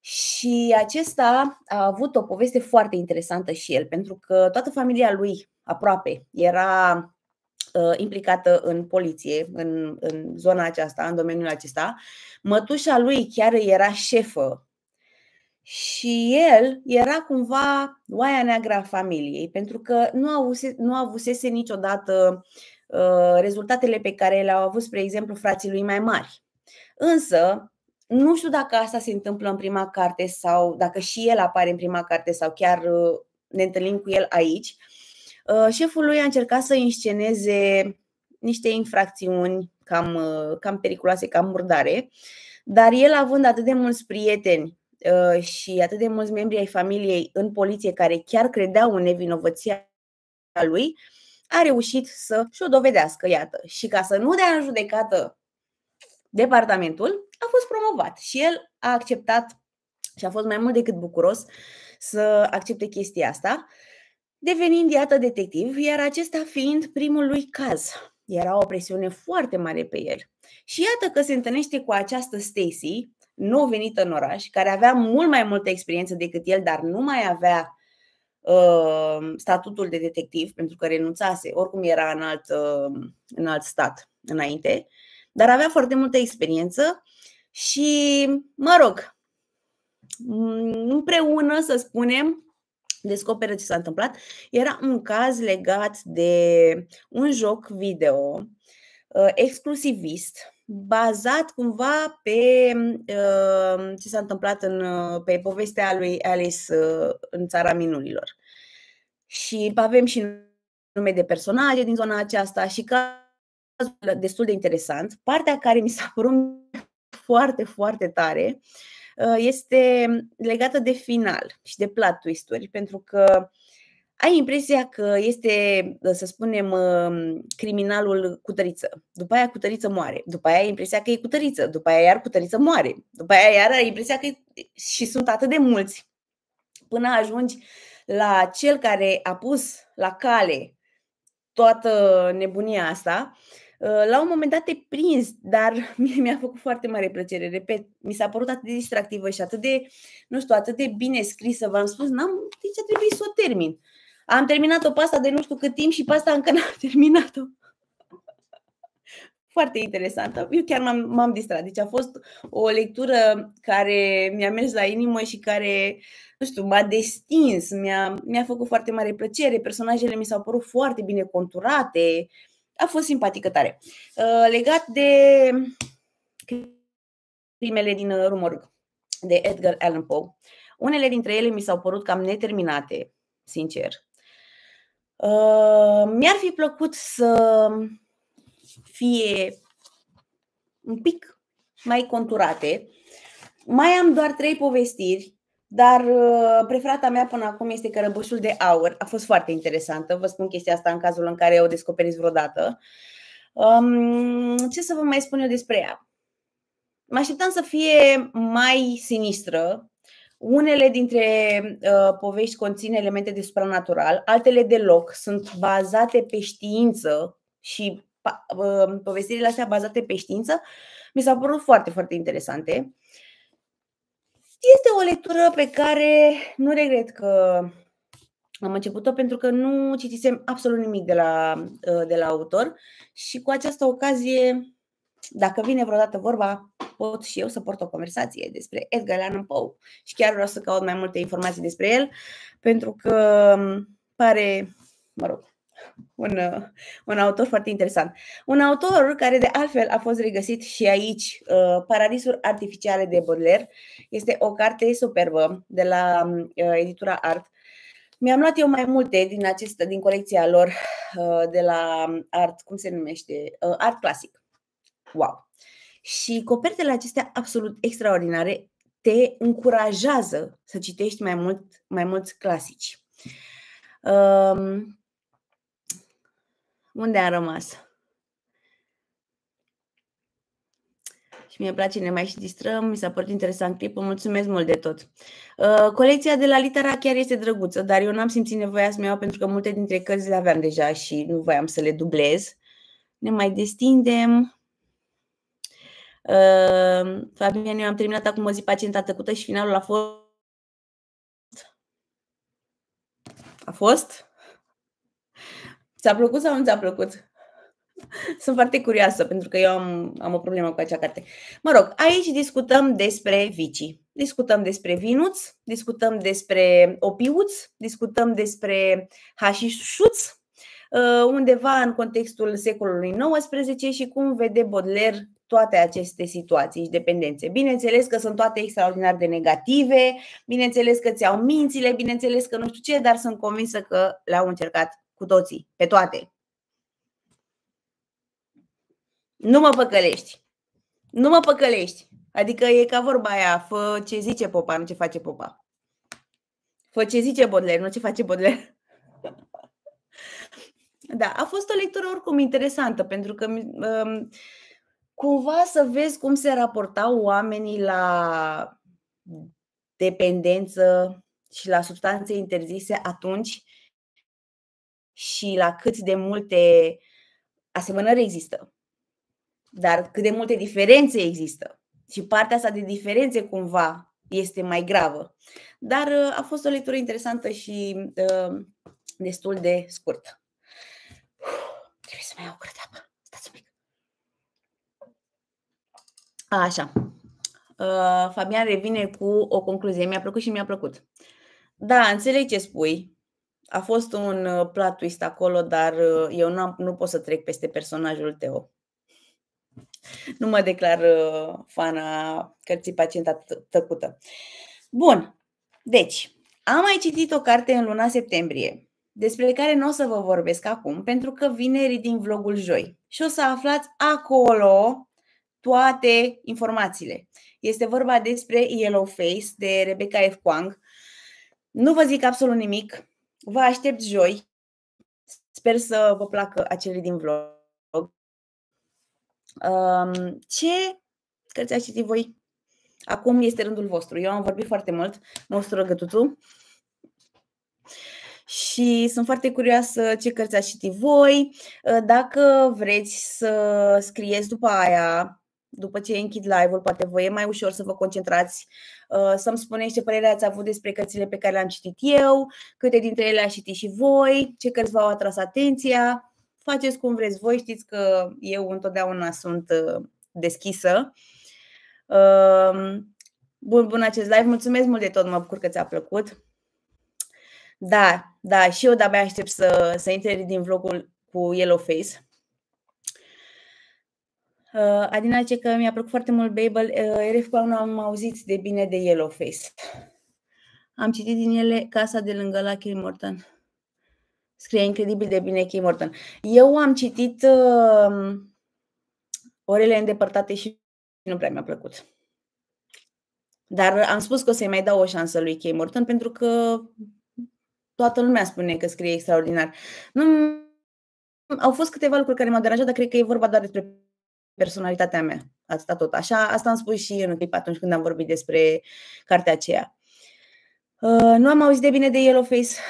Și acesta a avut o poveste foarte interesantă și el, pentru că toată familia lui aproape era uh, implicată în poliție, în, în zona aceasta, în domeniul acesta. Mătușa lui chiar era șefă și el era cumva oaia neagră a familiei, pentru că nu, avusese, nu avusese niciodată uh, rezultatele pe care le-au avut, spre exemplu, frații lui mai mari. Însă, nu știu dacă asta se întâmplă în prima carte sau dacă și el apare în prima carte sau chiar uh, ne întâlnim cu el aici. Uh, șeful lui a încercat să insceneze niște infracțiuni cam, uh, cam periculoase, cam murdare, dar el având atât de mulți prieteni Uh, și atât de mulți membri ai familiei în poliție care chiar credeau în nevinovăția lui, a reușit să și-o dovedească, iată. Și ca să nu dea în judecată departamentul, a fost promovat și el a acceptat și a fost mai mult decât bucuros să accepte chestia asta, devenind, iată, detectiv, iar acesta fiind primul lui caz. Era o presiune foarte mare pe el. Și iată că se întâlnește cu această Stacy, nou venit în oraș, care avea mult mai multă experiență decât el, dar nu mai avea uh, statutul de detectiv, pentru că renunțase, oricum era în alt, uh, în alt stat înainte, dar avea foarte multă experiență și, mă rog, împreună, să spunem, descoperă ce s-a întâmplat. Era un caz legat de un joc video uh, exclusivist bazat cumva pe uh, ce s-a întâmplat în, uh, pe povestea lui Alice uh, în Țara Minunilor. Și avem și nume de personaje din zona aceasta și cazul destul de interesant. Partea care mi s-a părut foarte, foarte tare este legată de final și de twist-uri, pentru că ai impresia că este, ă, să spunem, ă, criminalul cutăriță. După aia cutăriță moare. După aia ai impresia că e cutăriță. După aia iar cutăriță moare. După aia iar ai impresia că e... și sunt atât de mulți. Până ajungi la cel care a pus la cale toată nebunia asta, ă, la un moment dat te prins, dar mie mi-a făcut foarte mare plăcere, repet, mi s-a părut atât de distractivă și atât de, nu știu, atât de bine scrisă, v-am spus, n-am, ce a trebuit să o termin. Am terminat-o pasta de nu știu cât timp și pasta încă n-am terminat-o. Foarte interesantă. Eu chiar m-am, m-am distrat. Deci a fost o lectură care mi-a mers la inimă și care, nu știu, m-a destins, mi-a, mi-a făcut foarte mare plăcere. Personajele mi s-au părut foarte bine conturate. A fost simpatică tare. Uh, legat de crimele din uh, Rumorg de Edgar Allan Poe. Unele dintre ele mi s-au părut cam neterminate, sincer. Uh, mi-ar fi plăcut să fie un pic mai conturate. Mai am doar trei povestiri, dar uh, preferata mea până acum este Cărăbușul de Aur. A fost foarte interesantă, vă spun chestia asta în cazul în care o descoperiți vreodată. Um, ce să vă mai spun eu despre ea? Mă așteptam să fie mai sinistră, unele dintre uh, povești conțin elemente de supranatural, altele deloc. Sunt bazate pe știință și uh, povestirile astea bazate pe știință mi s-au părut foarte, foarte interesante. Este o lectură pe care nu regret că am început-o pentru că nu citisem absolut nimic de la, uh, de la autor și cu această ocazie dacă vine vreodată vorba, pot și eu să port o conversație despre Edgar Allan Poe și chiar vreau să caut mai multe informații despre el, pentru că mm, pare, mă rog, un, uh, un autor foarte interesant. Un autor care de altfel a fost regăsit și aici, uh, Paradisuri Artificiale de Baudelaire. Este o carte superbă de la mm, uh, editura Art. Mi-am luat eu mai multe din, acest, din colecția lor de la mm, Art, cum se numește? Art Classic wow! Și copertele acestea absolut extraordinare te încurajează să citești mai, mult, mai mulți clasici. Um, unde am rămas? și mie place, ne mai și distrăm, mi s-a părut interesant clipul, mulțumesc mult de tot. Uh, colecția de la Litera chiar este drăguță, dar eu n-am simțit nevoia să-mi iau pentru că multe dintre cărți le aveam deja și nu voiam să le dublez. Ne mai destindem. Uh, Fabian, eu am terminat acum o zi pacienta tăcută și finalul a fost... A fost? Ți-a plăcut sau nu ți-a plăcut? Sunt foarte curioasă pentru că eu am, am o problemă cu acea carte. Mă rog, aici discutăm despre vicii. Discutăm despre vinuț, discutăm despre opiuț, discutăm despre hașișuț, eh, undeva în contextul secolului XIX și cum vede Baudelaire toate aceste situații și dependențe. Bineînțeles că sunt toate extraordinar de negative, bineînțeles că ți-au mințile, bineînțeles că nu știu ce, dar sunt convinsă că le-au încercat cu toții, pe toate. Nu mă păcălești. Nu mă păcălești. Adică e ca vorba aia, fă ce zice popa, nu ce face popa. Fă ce zice Bodler, nu ce face Bodler. Da, a fost o lectură oricum interesantă, pentru că uh, cumva să vezi cum se raportau oamenii la dependență și la substanțe interzise atunci și la cât de multe asemănări există, dar cât de multe diferențe există. Și partea asta de diferențe cumva este mai gravă. Dar uh, a fost o lectură interesantă și uh, destul de scurtă. Uf, trebuie să mai iau o apă. Așa. Uh, Fabian revine cu o concluzie. Mi-a plăcut și mi-a plăcut. Da, înțeleg ce spui. A fost un ă, plat twist acolo, dar ă, eu nu, am, nu pot să trec peste personajul Teo. Nu mă declar uh, fana cărții Pacienta Tăcută. Bun, deci, am mai citit o carte în luna septembrie, despre care nu o să vă vorbesc acum, pentru că vineri din vlogul joi. Și o să aflați acolo toate informațiile. Este vorba despre Yellow Face de Rebecca F. Kwang. Nu vă zic absolut nimic. Vă aștept joi. Sper să vă placă acele din vlog. Um, ce cărți ați citit voi? Acum este rândul vostru. Eu am vorbit foarte mult, mă usură gătuțul. Și sunt foarte curioasă ce cărți ați citit voi. Dacă vreți să scrieți după aia după ce închid live-ul, poate vă e mai ușor să vă concentrați, uh, să-mi spuneți ce părere ați avut despre cărțile pe care le-am citit eu, câte dintre ele ați citit și voi, ce cărți v-au atras atenția. Faceți cum vreți voi, știți că eu întotdeauna sunt uh, deschisă. Um, bun, bun acest live, mulțumesc mult de tot, mă bucur că ți-a plăcut. Da, da, și eu de-abia aștept să, să intre din vlogul cu Yellow Face. Uh, Adina zice că mi-a plăcut foarte mult Babel, uh, RF nu am auzit de bine de Yellow Face. Am citit din ele Casa de lângă la Kim Morton. Scrie incredibil de bine Kim Morton. Eu am citit uh, Orele îndepărtate și nu prea mi-a plăcut. Dar am spus că o să-i mai dau o șansă lui Kim Morton pentru că toată lumea spune că scrie extraordinar. Nu, au fost câteva lucruri care m-au deranjat, dar cred că e vorba doar despre personalitatea mea. asta tot. Așa, asta am spus și în clip atunci când am vorbit despre cartea aceea. Uh, nu am auzit de bine de Face.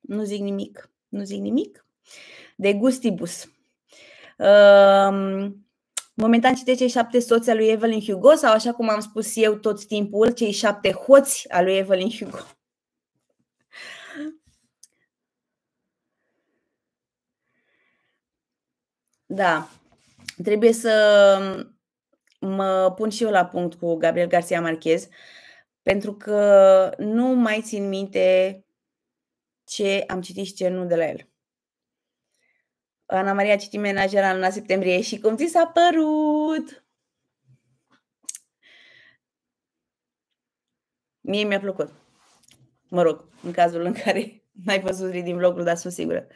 Nu zic nimic. Nu zic nimic. De Gustibus. Uh, momentan citește cei șapte soți al lui Evelyn Hugo sau așa cum am spus eu tot timpul, cei șapte hoți al lui Evelyn Hugo. Da, trebuie să mm, mă pun și eu la punct cu Gabriel Garcia Marchez, pentru că nu mai țin minte ce am citit și ce nu de la el. Ana Maria a citit menajera în luna septembrie și cum ți s-a părut? Mie mi-a plăcut. Mă rog, în cazul în care n-ai văzut din vlogul, dar sunt sigură. Uh,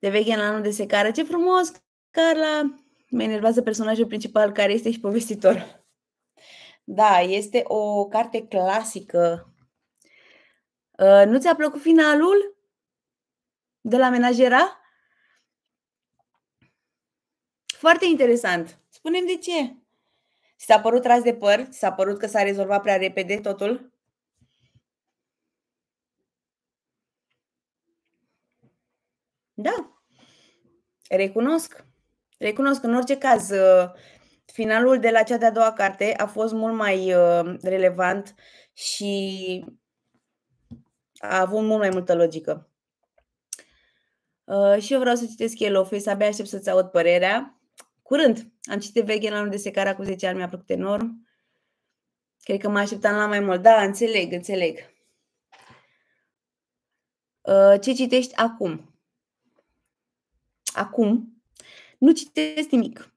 de veche în anul de secară. Ce frumos, Carla! Mă enervează personajul principal care este și povestitor. Da, este o carte clasică. Uh, nu ți-a plăcut finalul de la menajera? Foarte interesant. Spunem de ce. s-a părut tras de păr? s-a părut că s-a rezolvat prea repede totul? Da. Recunosc. Recunosc. În orice caz, uh, finalul de la cea de-a doua carte a fost mult mai uh, relevant și a avut mult mai multă logică. Uh, și eu vreau să citesc Yellow să abia aștept să-ți aud părerea. Curând. Am citit anul de secara cu 10 ani, mi-a plăcut enorm. Cred că mă așteptam la mai mult. Da, înțeleg, înțeleg. Ce citești acum? acum nu citesc nimic.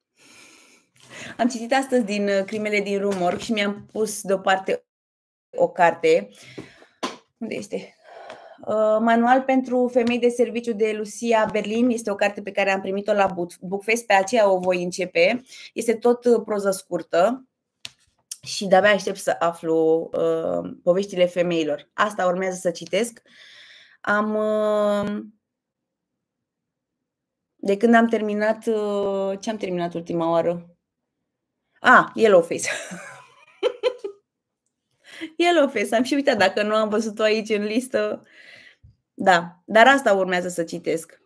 Am citit astăzi din uh, Crimele din Rumor și mi-am pus deoparte o carte. Unde este? Uh, Manual pentru femei de serviciu de Lucia Berlin este o carte pe care am primit-o la Bookfest, pe aceea o voi începe. Este tot uh, proză scurtă și de-abia aștept să aflu uh, poveștile femeilor. Asta urmează să citesc. Am uh, de când am terminat, uh, ce am terminat ultima oară? A, ah, Yellow Face. Yellow Face, am și uitat dacă nu am văzut-o aici în listă. Da, dar asta urmează să citesc.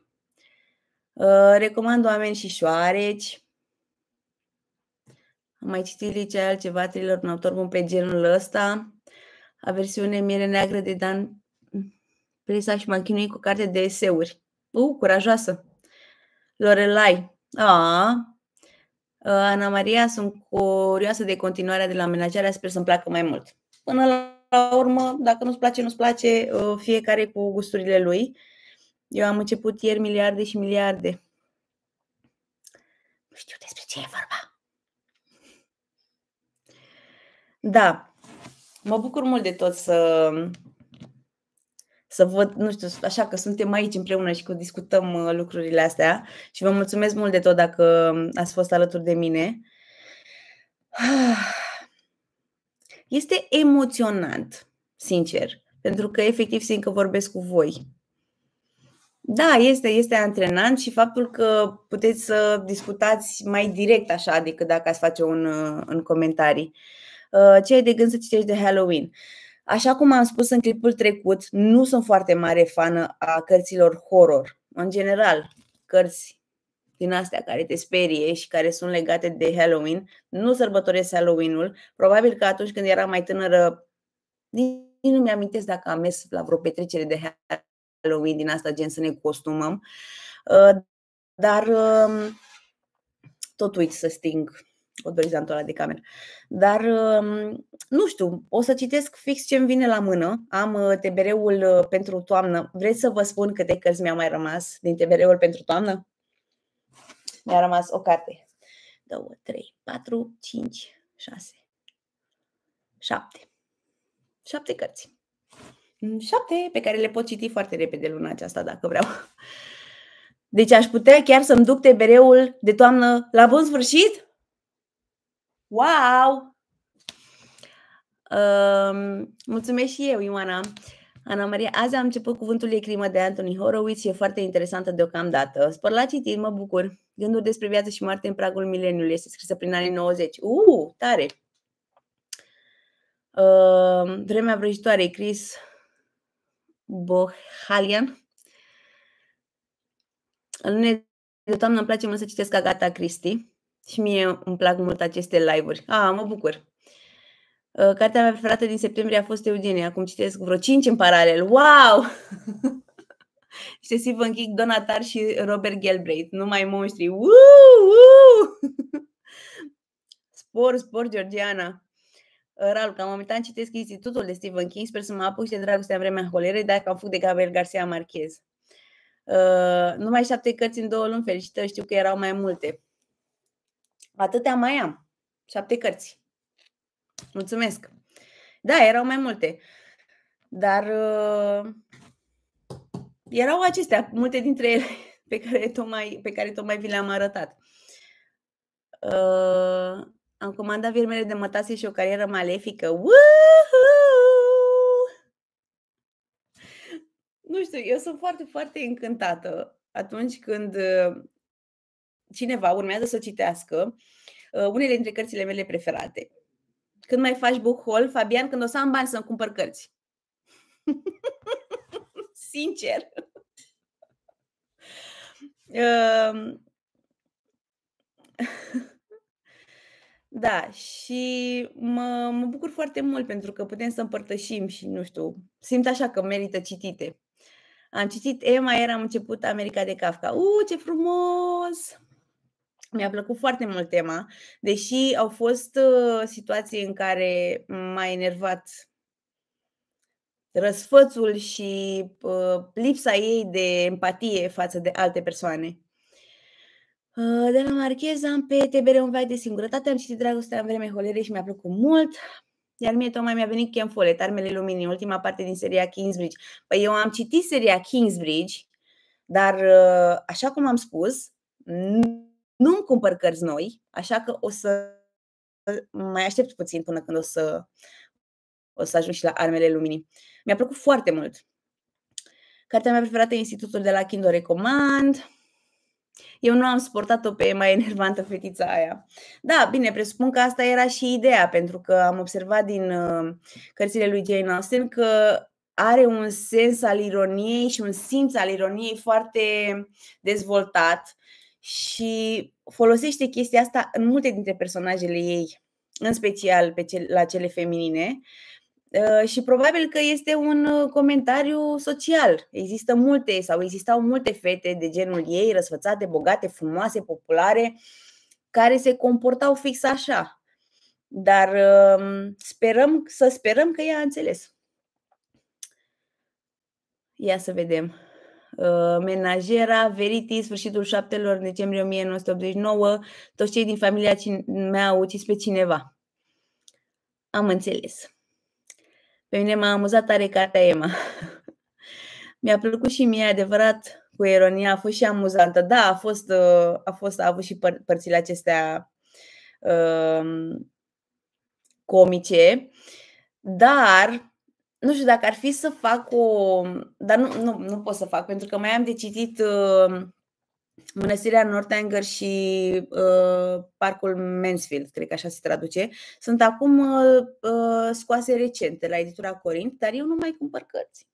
Uh, recomand oameni și șoareci. Am mai citit licea altceva, thriller, un autor bun pe genul ăsta. A versiune Miere Neagră de Dan Presa și m-am chinuit cu carte de eseuri. U, uh, curajoasă! Lorelai. Ah. ah, Ana Maria, sunt curioasă de continuarea de la amenajarea, sper să-mi placă mai mult. Până la urmă, dacă nu-ți place, nu-ți place, uh, fiecare cu gusturile lui. Eu am început ieri miliarde și miliarde. Nu știu despre ce e vorba. Da, mă bucur mult de tot să să văd, nu știu, așa că suntem aici împreună și că discutăm uh, lucrurile astea și vă mulțumesc mult de tot dacă um, ați fost alături de mine. Este emoționant, sincer, pentru că efectiv simt că vorbesc cu voi. Da, este, este antrenant și faptul că puteți să discutați mai direct așa decât dacă ați face un în uh, comentarii. Uh, ce ai de gând să citești de Halloween? Uh, Așa cum am spus în clipul trecut, nu sunt foarte mare fană a cărților horror. În general, cărți din astea care te sperie și care sunt legate de Halloween, nu sărbătoresc Halloween-ul. Probabil că atunci când eram mai tânără, nici nu mi-amintesc dacă am mers la vreo petrecere de Halloween din asta, gen să ne costumăm. Ă, dar ă, tot uit să sting odorizantul ăla de cameră. Dar um, nu știu, o să citesc fix ce îmi vine la mână. Am uh, TBR-ul uh, pentru toamnă. Vreți să vă spun câte cărți mi-a mai rămas din TBR-ul pentru toamnă? Mi-a rămas o carte. 2, 3, 4, 5, 6, 7. 7 cărți. 7 mm, pe care le pot citi foarte repede luna aceasta dacă vreau. Deci aș putea chiar să-mi duc TBR-ul de toamnă la bun sfârșit? Wow! Um, mulțumesc și eu, Ioana. Ana Maria, azi am început cuvântul ei crimă de Anthony Horowitz și e foarte interesantă deocamdată. Spăr la citit, mă bucur. Gânduri despre viață și moarte în pragul mileniului este scrisă prin anii 90. Uh, tare! Uh, vremea vrăjitoare, Chris Bohalian. În lune de toamnă îmi place mult să citesc Agata Christie. Și mie îmi plac mult aceste live-uri. A, mă bucur. Ă, cartea mea preferată din septembrie a fost Eugenie. Acum citesc vreo cinci în paralel. Wow! și Stephen King, Donatar și Robert Galbraith. Numai monștri. Woo! Woo! spor, spor, Georgiana. Ă, Raluca, momentan citesc Institutul de Stephen King. Sper să mă apuc și de dragostea în vremea holerei dacă am fug de Gabriel Garcia Marquez. Uh, numai șapte cărți în două luni, fericită, știu că erau mai multe. Atâtea mai am. Șapte cărți. Mulțumesc. Da, erau mai multe. Dar uh, erau acestea, multe dintre ele pe care tocmai, pe care tocmai vi le-am arătat. Uh, am comandat firmele de mătase și o carieră malefică. Woohoo! Nu știu, eu sunt foarte, foarte încântată atunci când uh, cineva urmează să citească uh, unele dintre cărțile mele preferate. Când mai faci book haul, Fabian, când o să am bani să-mi cumpăr cărți. Sincer. Ehm. Da, și mă, mă bucur foarte mult pentru că putem să împărtășim și, nu știu, simt așa că merită citite. Am citit Emma, iar am început America de Kafka. Uuu, ce frumos! Mi-a plăcut foarte mult tema, deși au fost uh, situații în care m-a enervat răsfățul și uh, lipsa ei de empatie față de alte persoane. Uh, de la Marcheza, am pe TBR un vai de singurătate, am citit Dragostea în vreme holere și mi-a plăcut mult. Iar mie tocmai mi-a venit Ken Follett, Armele Luminii, ultima parte din seria Kingsbridge. Păi eu am citit seria Kingsbridge, dar uh, așa cum am spus, nu nu îmi cumpăr cărți noi, așa că o să mai aștept puțin până când o să, o să ajung și la Armele Luminii. Mi-a plăcut foarte mult. Cartea mea preferată e Institutul de la Kindle recomand. Eu nu am suportat-o pe mai enervantă fetița aia. Da, bine, presupun că asta era și ideea, pentru că am observat din uh, cărțile lui Jane Austen că are un sens al ironiei și un simț al ironiei foarte dezvoltat și folosește chestia asta în multe dintre personajele ei, în special pe cel, la cele feminine. Uh, și probabil că este un uh, comentariu social. Există multe sau existau multe fete de genul ei, răsfățate, bogate, frumoase, populare, care se comportau fix așa. Dar um, sperăm, să sperăm că ea a înțeles. Ia să vedem. Uh, menajera, Veritis, sfârșitul șaptelor decembrie 1989, toți cei din familia mea au ucis pe cineva. Am înțeles. Pe mine m-a amuzat tare cartea Emma. Mi-a plăcut și mie adevărat cu ironia, a fost și amuzantă. Da, a fost, uh, a fost, a avut și păr- părțile acestea uh, comice, dar nu știu dacă ar fi să fac o. Dar nu, nu, nu pot să fac, pentru că mai am de citit uh, Mănăstirea Northanger și uh, Parcul Mansfield, cred că așa se traduce. Sunt acum uh, uh, scoase recente la editura Corint, dar eu nu mai cumpăr cărți.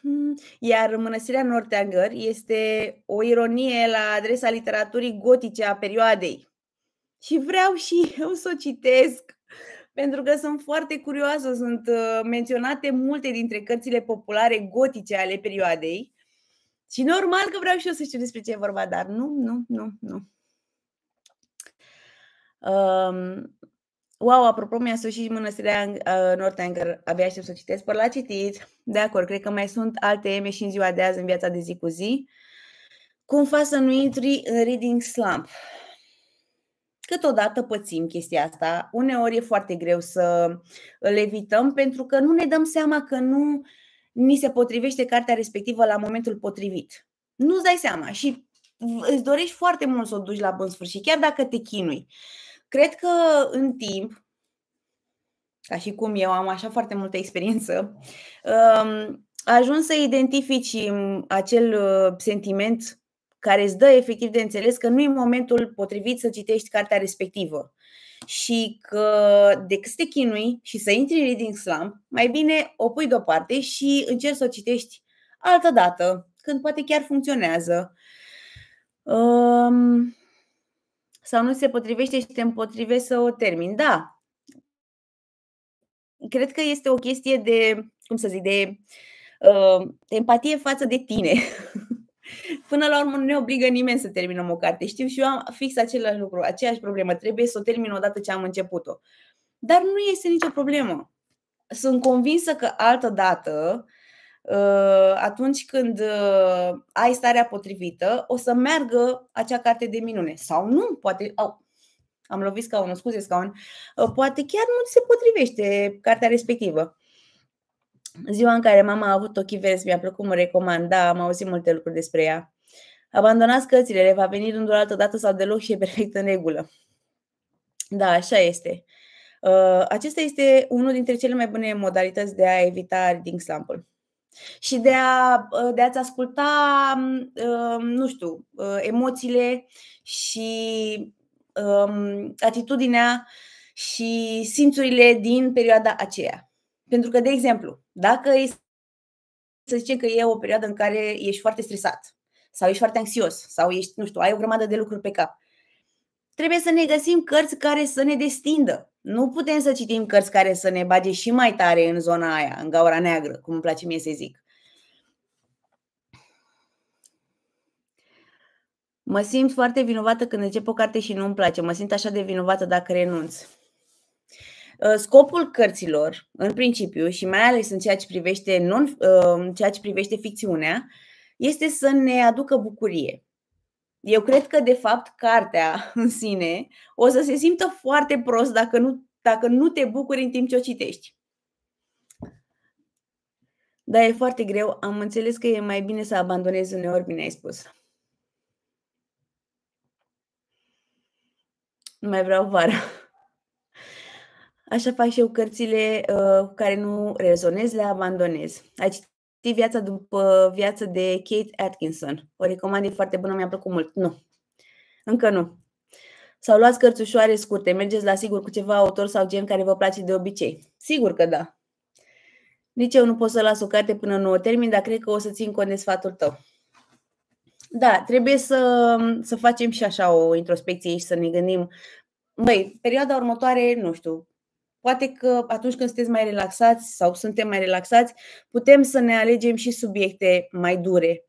Hmm. Iar Mănăstirea Northanger este o ironie la adresa literaturii gotice a perioadei. Și vreau și eu să o citesc pentru că sunt foarte curioasă. Sunt uh, menționate multe dintre cărțile populare gotice ale perioadei. Și normal că vreau și eu să știu despre ce e vorba, dar nu, nu, nu, nu. Um, wow, apropo, mi-a sosit mănăstirea uh, Northanger, abia aștept să o citesc, până la citit. De acord, cred că mai sunt alte eme și în ziua de azi, în viața de zi cu zi. Cum fac să nu intri în reading slump? câteodată pățim chestia asta, uneori e foarte greu să îl evităm pentru că nu ne dăm seama că nu ni se potrivește cartea respectivă la momentul potrivit. Nu-ți dai seama și îți dorești foarte mult să o duci la bun sfârșit, chiar dacă te chinui. Cred că în timp, ca și cum eu am așa foarte multă experiență, ajuns să identifici acel uh, sentiment care îți dă efectiv de înțeles că nu e momentul potrivit să citești cartea respectivă și că decât să te chinui și să intri în reading slump, mai bine o pui deoparte și încerci să o citești altă dată, când poate chiar funcționează. Um, sau nu se potrivește și te împotrivești să o termin. Da. Cred că este o chestie de, cum să zic, de uh, empatie față de tine. Până la urmă nu ne obligă nimeni să terminăm o carte. Știu și eu am fix același lucru, aceeași problemă. Trebuie să o termin odată ce am început-o. Dar nu este nicio problemă. Sunt convinsă că altă dată, uh, atunci când uh, ai starea potrivită, o să meargă acea carte de minune. Sau nu, poate... Au, am lovit scaunul, scuze scaun. Uh, poate chiar nu se potrivește cartea respectivă. Ziua în care mama a avut ochii verzi, mi-a plăcut, mă recomanda, am auzit multe lucruri despre ea. Abandonați cățile, le va veni într-o altă dată sau deloc și e perfect în regulă. Da, așa este. Uh, acesta este unul dintre cele mai bune modalități de a evita reading sample. și de, a, uh, de a-ți asculta, uh, nu știu, emoțiile și um, atitudinea și simțurile din perioada aceea. Pentru că, de exemplu, dacă e, să zicem că e o perioadă în care ești foarte stresat sau ești foarte anxios sau ești, nu știu, ai o grămadă de lucruri pe cap, trebuie să ne găsim cărți care să ne destindă. Nu putem să citim cărți care să ne bage și mai tare în zona aia, în gaura neagră, cum îmi place mie să zic. Mă simt foarte vinovată când încep o carte și nu-mi place. Mă simt așa de vinovată dacă renunț. Uh, scopul cărților, în principiu, și mai ales în ceea ce privește, non, uh, ceea ce privește ficțiunea, este să ne aducă bucurie. Eu cred că, de fapt, cartea în sine o să se simtă foarte prost dacă nu, dacă nu te bucuri în timp ce o citești. Da, e foarte greu. Am înțeles că e mai bine să abandonezi uneori, bine ai spus. Nu mai vreau vară. Așa fac și eu cărțile uh, cu care nu rezonez, le abandonez. Ai citit Viața după viață de Kate Atkinson. O recomand, e foarte bună, mi-a plăcut mult. Nu. Încă nu. Sau luați cărți ușoare, scurte, mergeți la sigur cu ceva autor sau gen care vă place de obicei. Sigur că da. Nici eu nu pot să las o carte până nu o termin, dar cred că o să țin cont de sfatul tău. Da, trebuie să, să facem și așa o introspecție și să ne gândim, băi, perioada următoare, nu știu, Poate că atunci când sunteți mai relaxați sau suntem mai relaxați, putem să ne alegem și subiecte mai dure.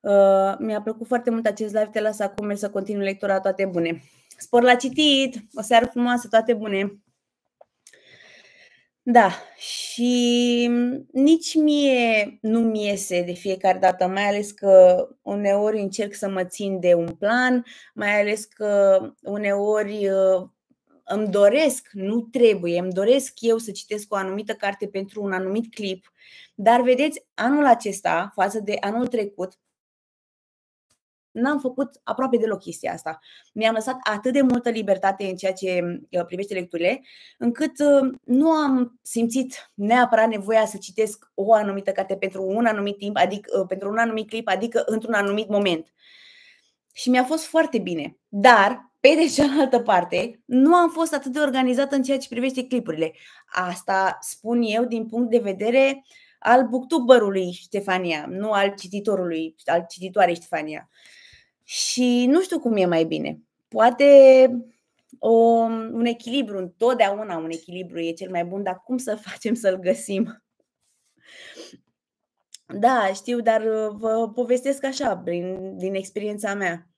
Uh, mi-a plăcut foarte mult acest live, te las acum să continui lectura, toate bune. Spor la citit, o seară frumoasă, toate bune. Da, și nici mie nu mi iese de fiecare dată, mai ales că uneori încerc să mă țin de un plan, mai ales că uneori uh, îmi doresc, nu trebuie, îmi doresc eu să citesc o anumită carte pentru un anumit clip, dar vedeți, anul acesta, față de anul trecut, n-am făcut aproape deloc chestia asta. Mi-am lăsat atât de multă libertate în ceea ce uh, privește lecturile, încât uh, nu am simțit neapărat nevoia să citesc o anumită carte pentru un anumit timp, adică pentru un anumit clip, adică într-un anumit moment. Și mi-a fost foarte bine. Dar pe de cealaltă parte, nu am fost atât de organizată în ceea ce privește clipurile. Asta spun eu din punct de vedere al booktuberului Ștefania, nu al cititorului, al cititoarei Ștefania. Și nu știu cum e mai bine. Poate o, um, un echilibru, întotdeauna un echilibru e cel mai bun, dar cum să facem să-l găsim? Da, știu, dar uh, vă povestesc așa, prin, din experiența mea.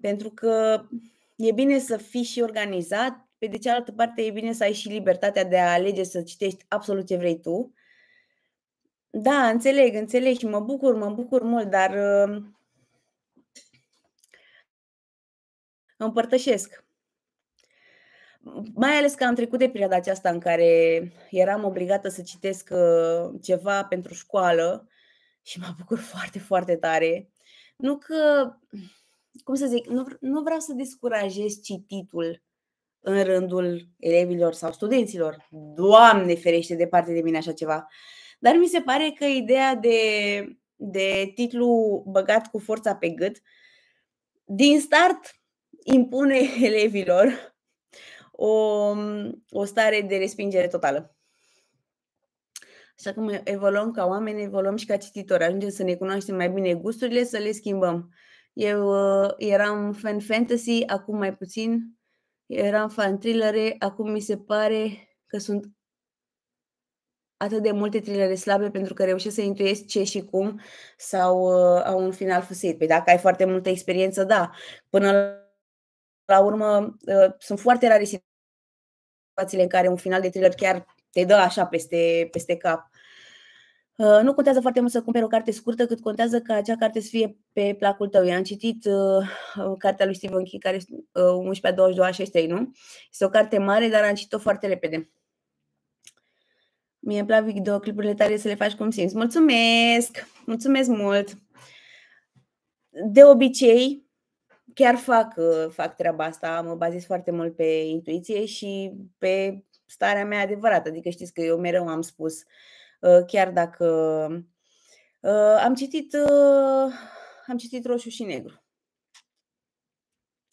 Pentru că e bine să fii și organizat, pe de cealaltă parte e bine să ai și libertatea de a alege să citești absolut ce vrei tu. Da, înțeleg, înțeleg și mă bucur, mă bucur mult, dar uh, împărtășesc. Mai ales că am trecut de perioada aceasta în care eram obligată să citesc uh, ceva pentru școală și mă bucur foarte, foarte tare. Nu că cum să zic, nu, nu vreau să descurajez cititul în rândul elevilor sau studenților. Doamne ferește, departe de mine așa ceva. Dar mi se pare că ideea de, de titlu băgat cu forța pe gât, din start impune elevilor o, o stare de respingere totală. Așa cum evoluăm ca oameni, evoluăm și ca cititori. Ajungem să ne cunoaștem mai bine gusturile, să le schimbăm. Uh, eu uh, eram fan fantasy, acum mai puțin. Eu eram fan thrillere, acum mi se pare că sunt atât de multe thrillere slabe pentru că reușesc să intuiesc ce și cum sau uh, au un final fusit. Păi dacă ai foarte multă experiență, da. Până la urmă, uh, sunt foarte rare situațiile în care un final de thriller chiar te dă așa peste, peste cap. Uh, nu contează foarte mult să cumperi o carte scurtă, cât contează ca acea carte să fie pe placul tău. Eu am citit uh, uh, cartea lui Stephen King, care este uh, 11-22 63, nu? Este o carte mare, dar am citit-o foarte repede. Mie îmi plac videoclipurile tale să le faci cum simți. Mulțumesc! Mulțumesc mult! De obicei, chiar fac, uh, fac treaba asta, mă bazez foarte mult pe intuiție și pe starea mea adevărată. Adică știți că eu mereu am spus uh, Uh, chiar dacă uh, am citit, uh, am citit Roșu și Negru.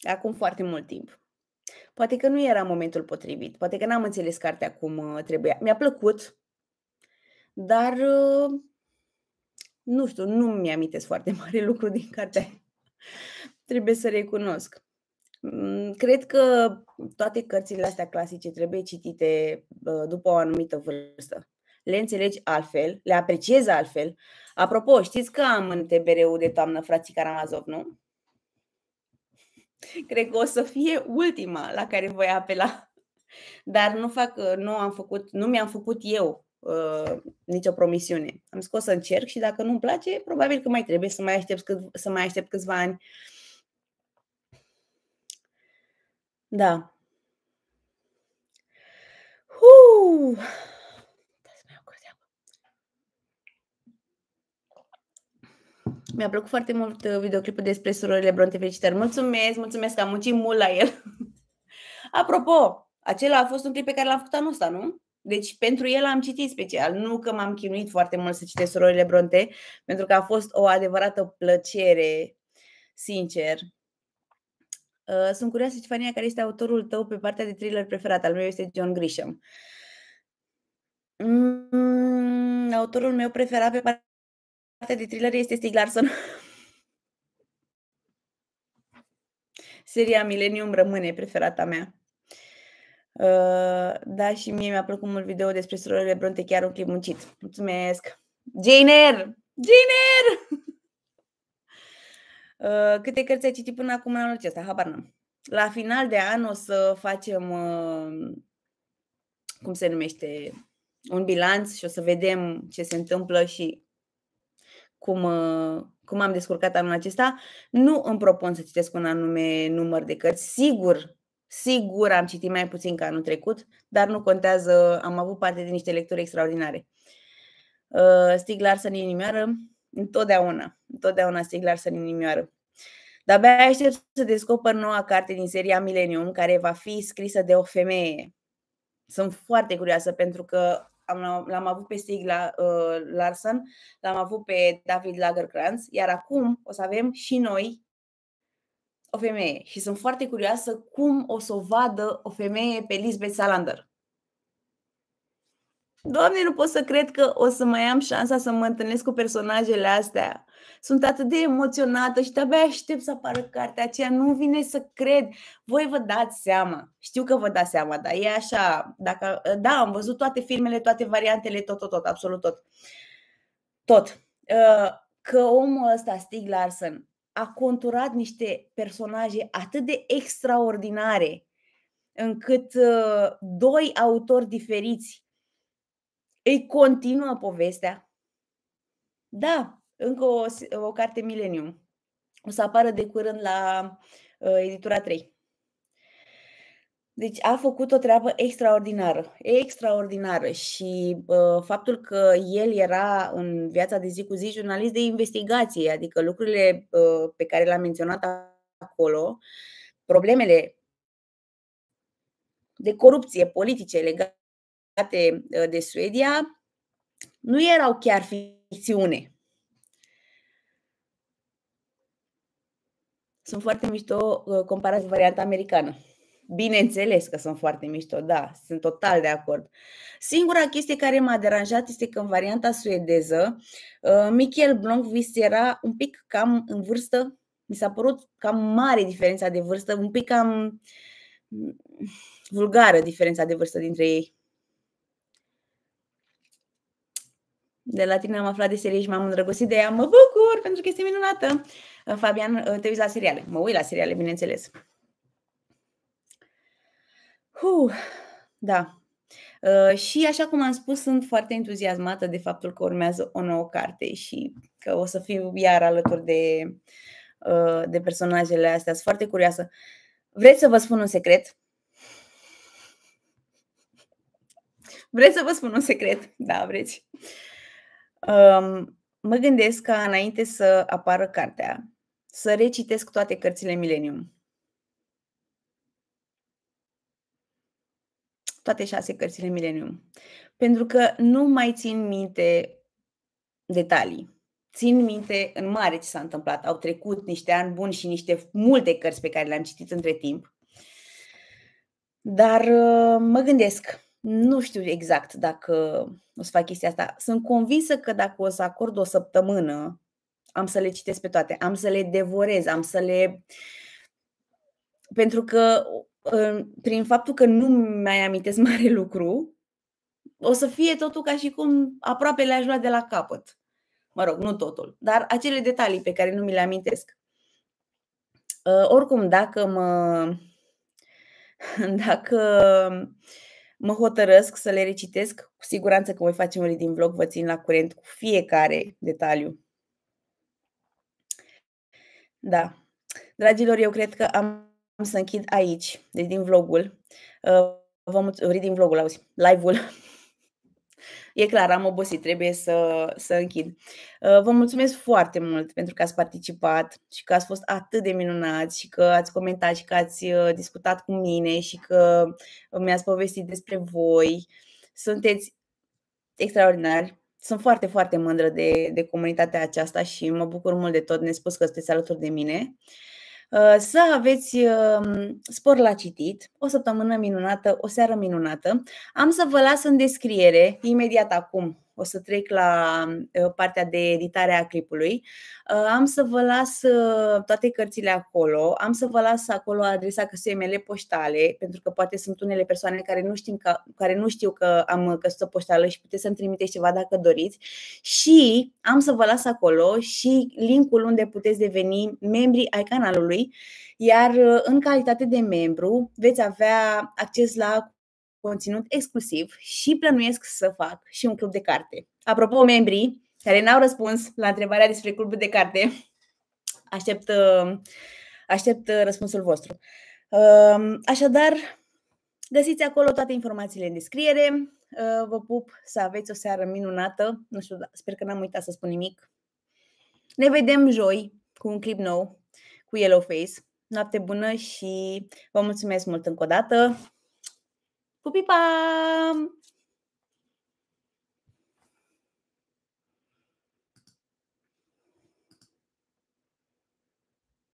Acum foarte mult timp. Poate că nu era momentul potrivit, poate că n-am înțeles cartea cum trebuia. Mi-a plăcut, dar nu știu, nu mi-amintesc foarte mare lucru din cartea. Trebuie să recunosc. Mm, cred că toate cărțile astea clasice trebuie citite după o anumită vârstă le înțelegi altfel, le apreciezi altfel. Apropo, știți că am în TBR-ul de toamnă frații Karamazov, nu? Cred că o să fie ultima la care voi apela. Dar nu fac, nu am făcut, nu mi-am făcut eu uh, nicio promisiune. Am scos să încerc și dacă nu-mi place, probabil că mai trebuie să mai aștept, cât, să mai aștept câțiva ani. Da. Uh. Mi-a plăcut foarte mult uh, videoclipul despre surorile Bronte. Felicitări! Mulțumesc, mulțumesc că am muncit mult la el. Apropo, acela a fost un clip pe care l-am făcut anul ăsta, nu? Deci pentru el am citit special, nu că m-am chinuit foarte mult să citesc Surorile Bronte, pentru că a fost o adevărată plăcere, sincer. Uh, sunt curioasă, Stefania, care este autorul tău pe partea de thriller preferat. Al meu este John Grisham. Mm, autorul meu preferat pe partea parte de thriller este Stig Larsson. Seria Millennium rămâne preferata mea. Uh, da, și mie mi-a plăcut mult video despre surorile Bronte, chiar un clip muncit. Mulțumesc! Jainer! Jainer! Uh, câte cărți ai citit până acum în anul acesta? Habar n-am. La final de an o să facem, uh, cum se numește, un bilanț și o să vedem ce se întâmplă și cum, uh, cum am descurcat anul acesta. Nu îmi propun să citesc un anume număr de cărți. Sigur, sigur am citit mai puțin ca anul trecut, dar nu contează, am avut parte de niște lecturi extraordinare. Uh, Stig Larsen inimioară, întotdeauna, întotdeauna Stig Larsen inimioară. Dar abia aștept să descoper noua carte din seria Millennium, care va fi scrisă de o femeie. Sunt foarte curioasă pentru că am, l-am avut pe Stig la, uh, Larsen, l-am avut pe David Lagerkranz, iar acum o să avem și noi o femeie și sunt foarte curioasă cum o să o vadă o femeie pe Lisbeth Salander. Doamne, nu pot să cred că o să mai am șansa să mă întâlnesc cu personajele astea. Sunt atât de emoționată și de-abia aștept să apară cartea aceea. Nu vine să cred. Voi vă dați seama. Știu că vă dați seama, dar e așa. Dacă, da, am văzut toate filmele, toate variantele, tot, tot, tot, absolut tot. Tot. Uh, că omul ăsta, Stig Larsen, a conturat niște personaje atât de extraordinare încât uh, doi autori diferiți îi continuă povestea. Da, încă o, o carte Millennium. O să apară de curând la uh, editura 3. Deci a făcut o treabă extraordinară, extraordinară și uh, faptul că el era în viața de zi cu zi jurnalist de investigație, adică lucrurile uh, pe care le-am menționat acolo, problemele de corupție politice legate realizate ă, de Suedia nu erau chiar ficțiune. Sunt foarte mișto ă, comparat cu varianta americană. Bineînțeles că sunt foarte mișto, da, sunt total de acord. Singura chestie care m-a deranjat este că în varianta suedeză, ă, Michael Blomqvist era un pic cam în vârstă, mi s-a părut cam mare diferența de vârstă, un pic cam vulgară diferența de vârstă dintre ei. de la tine am aflat de serie și m-am îndrăgostit de ea. Mă bucur pentru că este minunată. Uh, Fabian, uh, te uiți la seriale. Mă uit la seriale, bineînțeles. Huh, da. Uh, și așa cum am spus, sunt foarte entuziasmată de faptul că urmează o nouă carte și că o să fiu iar alături de, uh, de personajele astea. Sunt foarte curioasă. Vreți să vă spun un secret? Vreți să vă spun un secret? Da, vreți. Uh, mă gândesc ca înainte să apară cartea, să recitesc toate cărțile Millennium. Toate șase cărțile Millennium. Pentru că nu mai țin minte detalii. Țin minte în mare ce s-a întâmplat. Au trecut niște ani buni și niște multe cărți pe care le-am citit între timp. Dar uh, mă gândesc nu știu exact dacă o să fac chestia asta. Sunt convinsă că dacă o să acord o săptămână, am să le citesc pe toate, am să le devorez, am să le... Pentru că prin faptul că nu mai amintesc mare lucru, o să fie totul ca și cum aproape le-aș lua de la capăt. Mă rog, nu totul, dar acele detalii pe care nu mi le amintesc. Ă, oricum, dacă mă. Dacă mă hotărăsc să le recitesc. Cu siguranță că voi face unul din vlog, vă țin la curent cu fiecare detaliu. Da. Dragilor, eu cred că am să închid aici, deci din vlogul. Uh, vă mulțumesc, din vlogul, auzi, live-ul e clar, am obosit, trebuie să, să închid. Uh, vă mulțumesc foarte mult pentru că ați participat și că ați fost atât de minunați și că ați comentat și că ați uh, discutat cu mine și că mi-ați povestit despre voi. Sunteți extraordinari, sunt foarte, foarte mândră de, de comunitatea aceasta și mă bucur mult de tot Ne spus că sunteți alături de mine. Uh, să aveți um, spor la citit, o săptămână minunată, o seară minunată. Am să vă las în descriere imediat acum o să trec la partea de editare a clipului. Ă, am să vă las ă, toate cărțile acolo, am să vă las acolo adresa căsuiei mele poștale, pentru că poate sunt unele persoane care nu, știm că, care nu știu că am căsuță poștală și puteți să-mi trimiteți ceva dacă doriți. Și am să vă las acolo și linkul unde puteți deveni membri ai canalului, iar ă, în calitate de membru veți avea acces la conținut exclusiv și plănuiesc să fac și un club de carte. Apropo, membrii care n-au răspuns la întrebarea despre clubul de carte, aștept, uh, aștept uh, răspunsul vostru. Uh, așadar, găsiți acolo toate informațiile în descriere. Vă pup să aveți o seară minunată. Nu știu, da, sper că n-am uitat să spun nimic. Ne vedem joi cu un clip nou cu Yellow Face. Noapte bună și vă mulțumesc mult încă o dată. Boopie bum.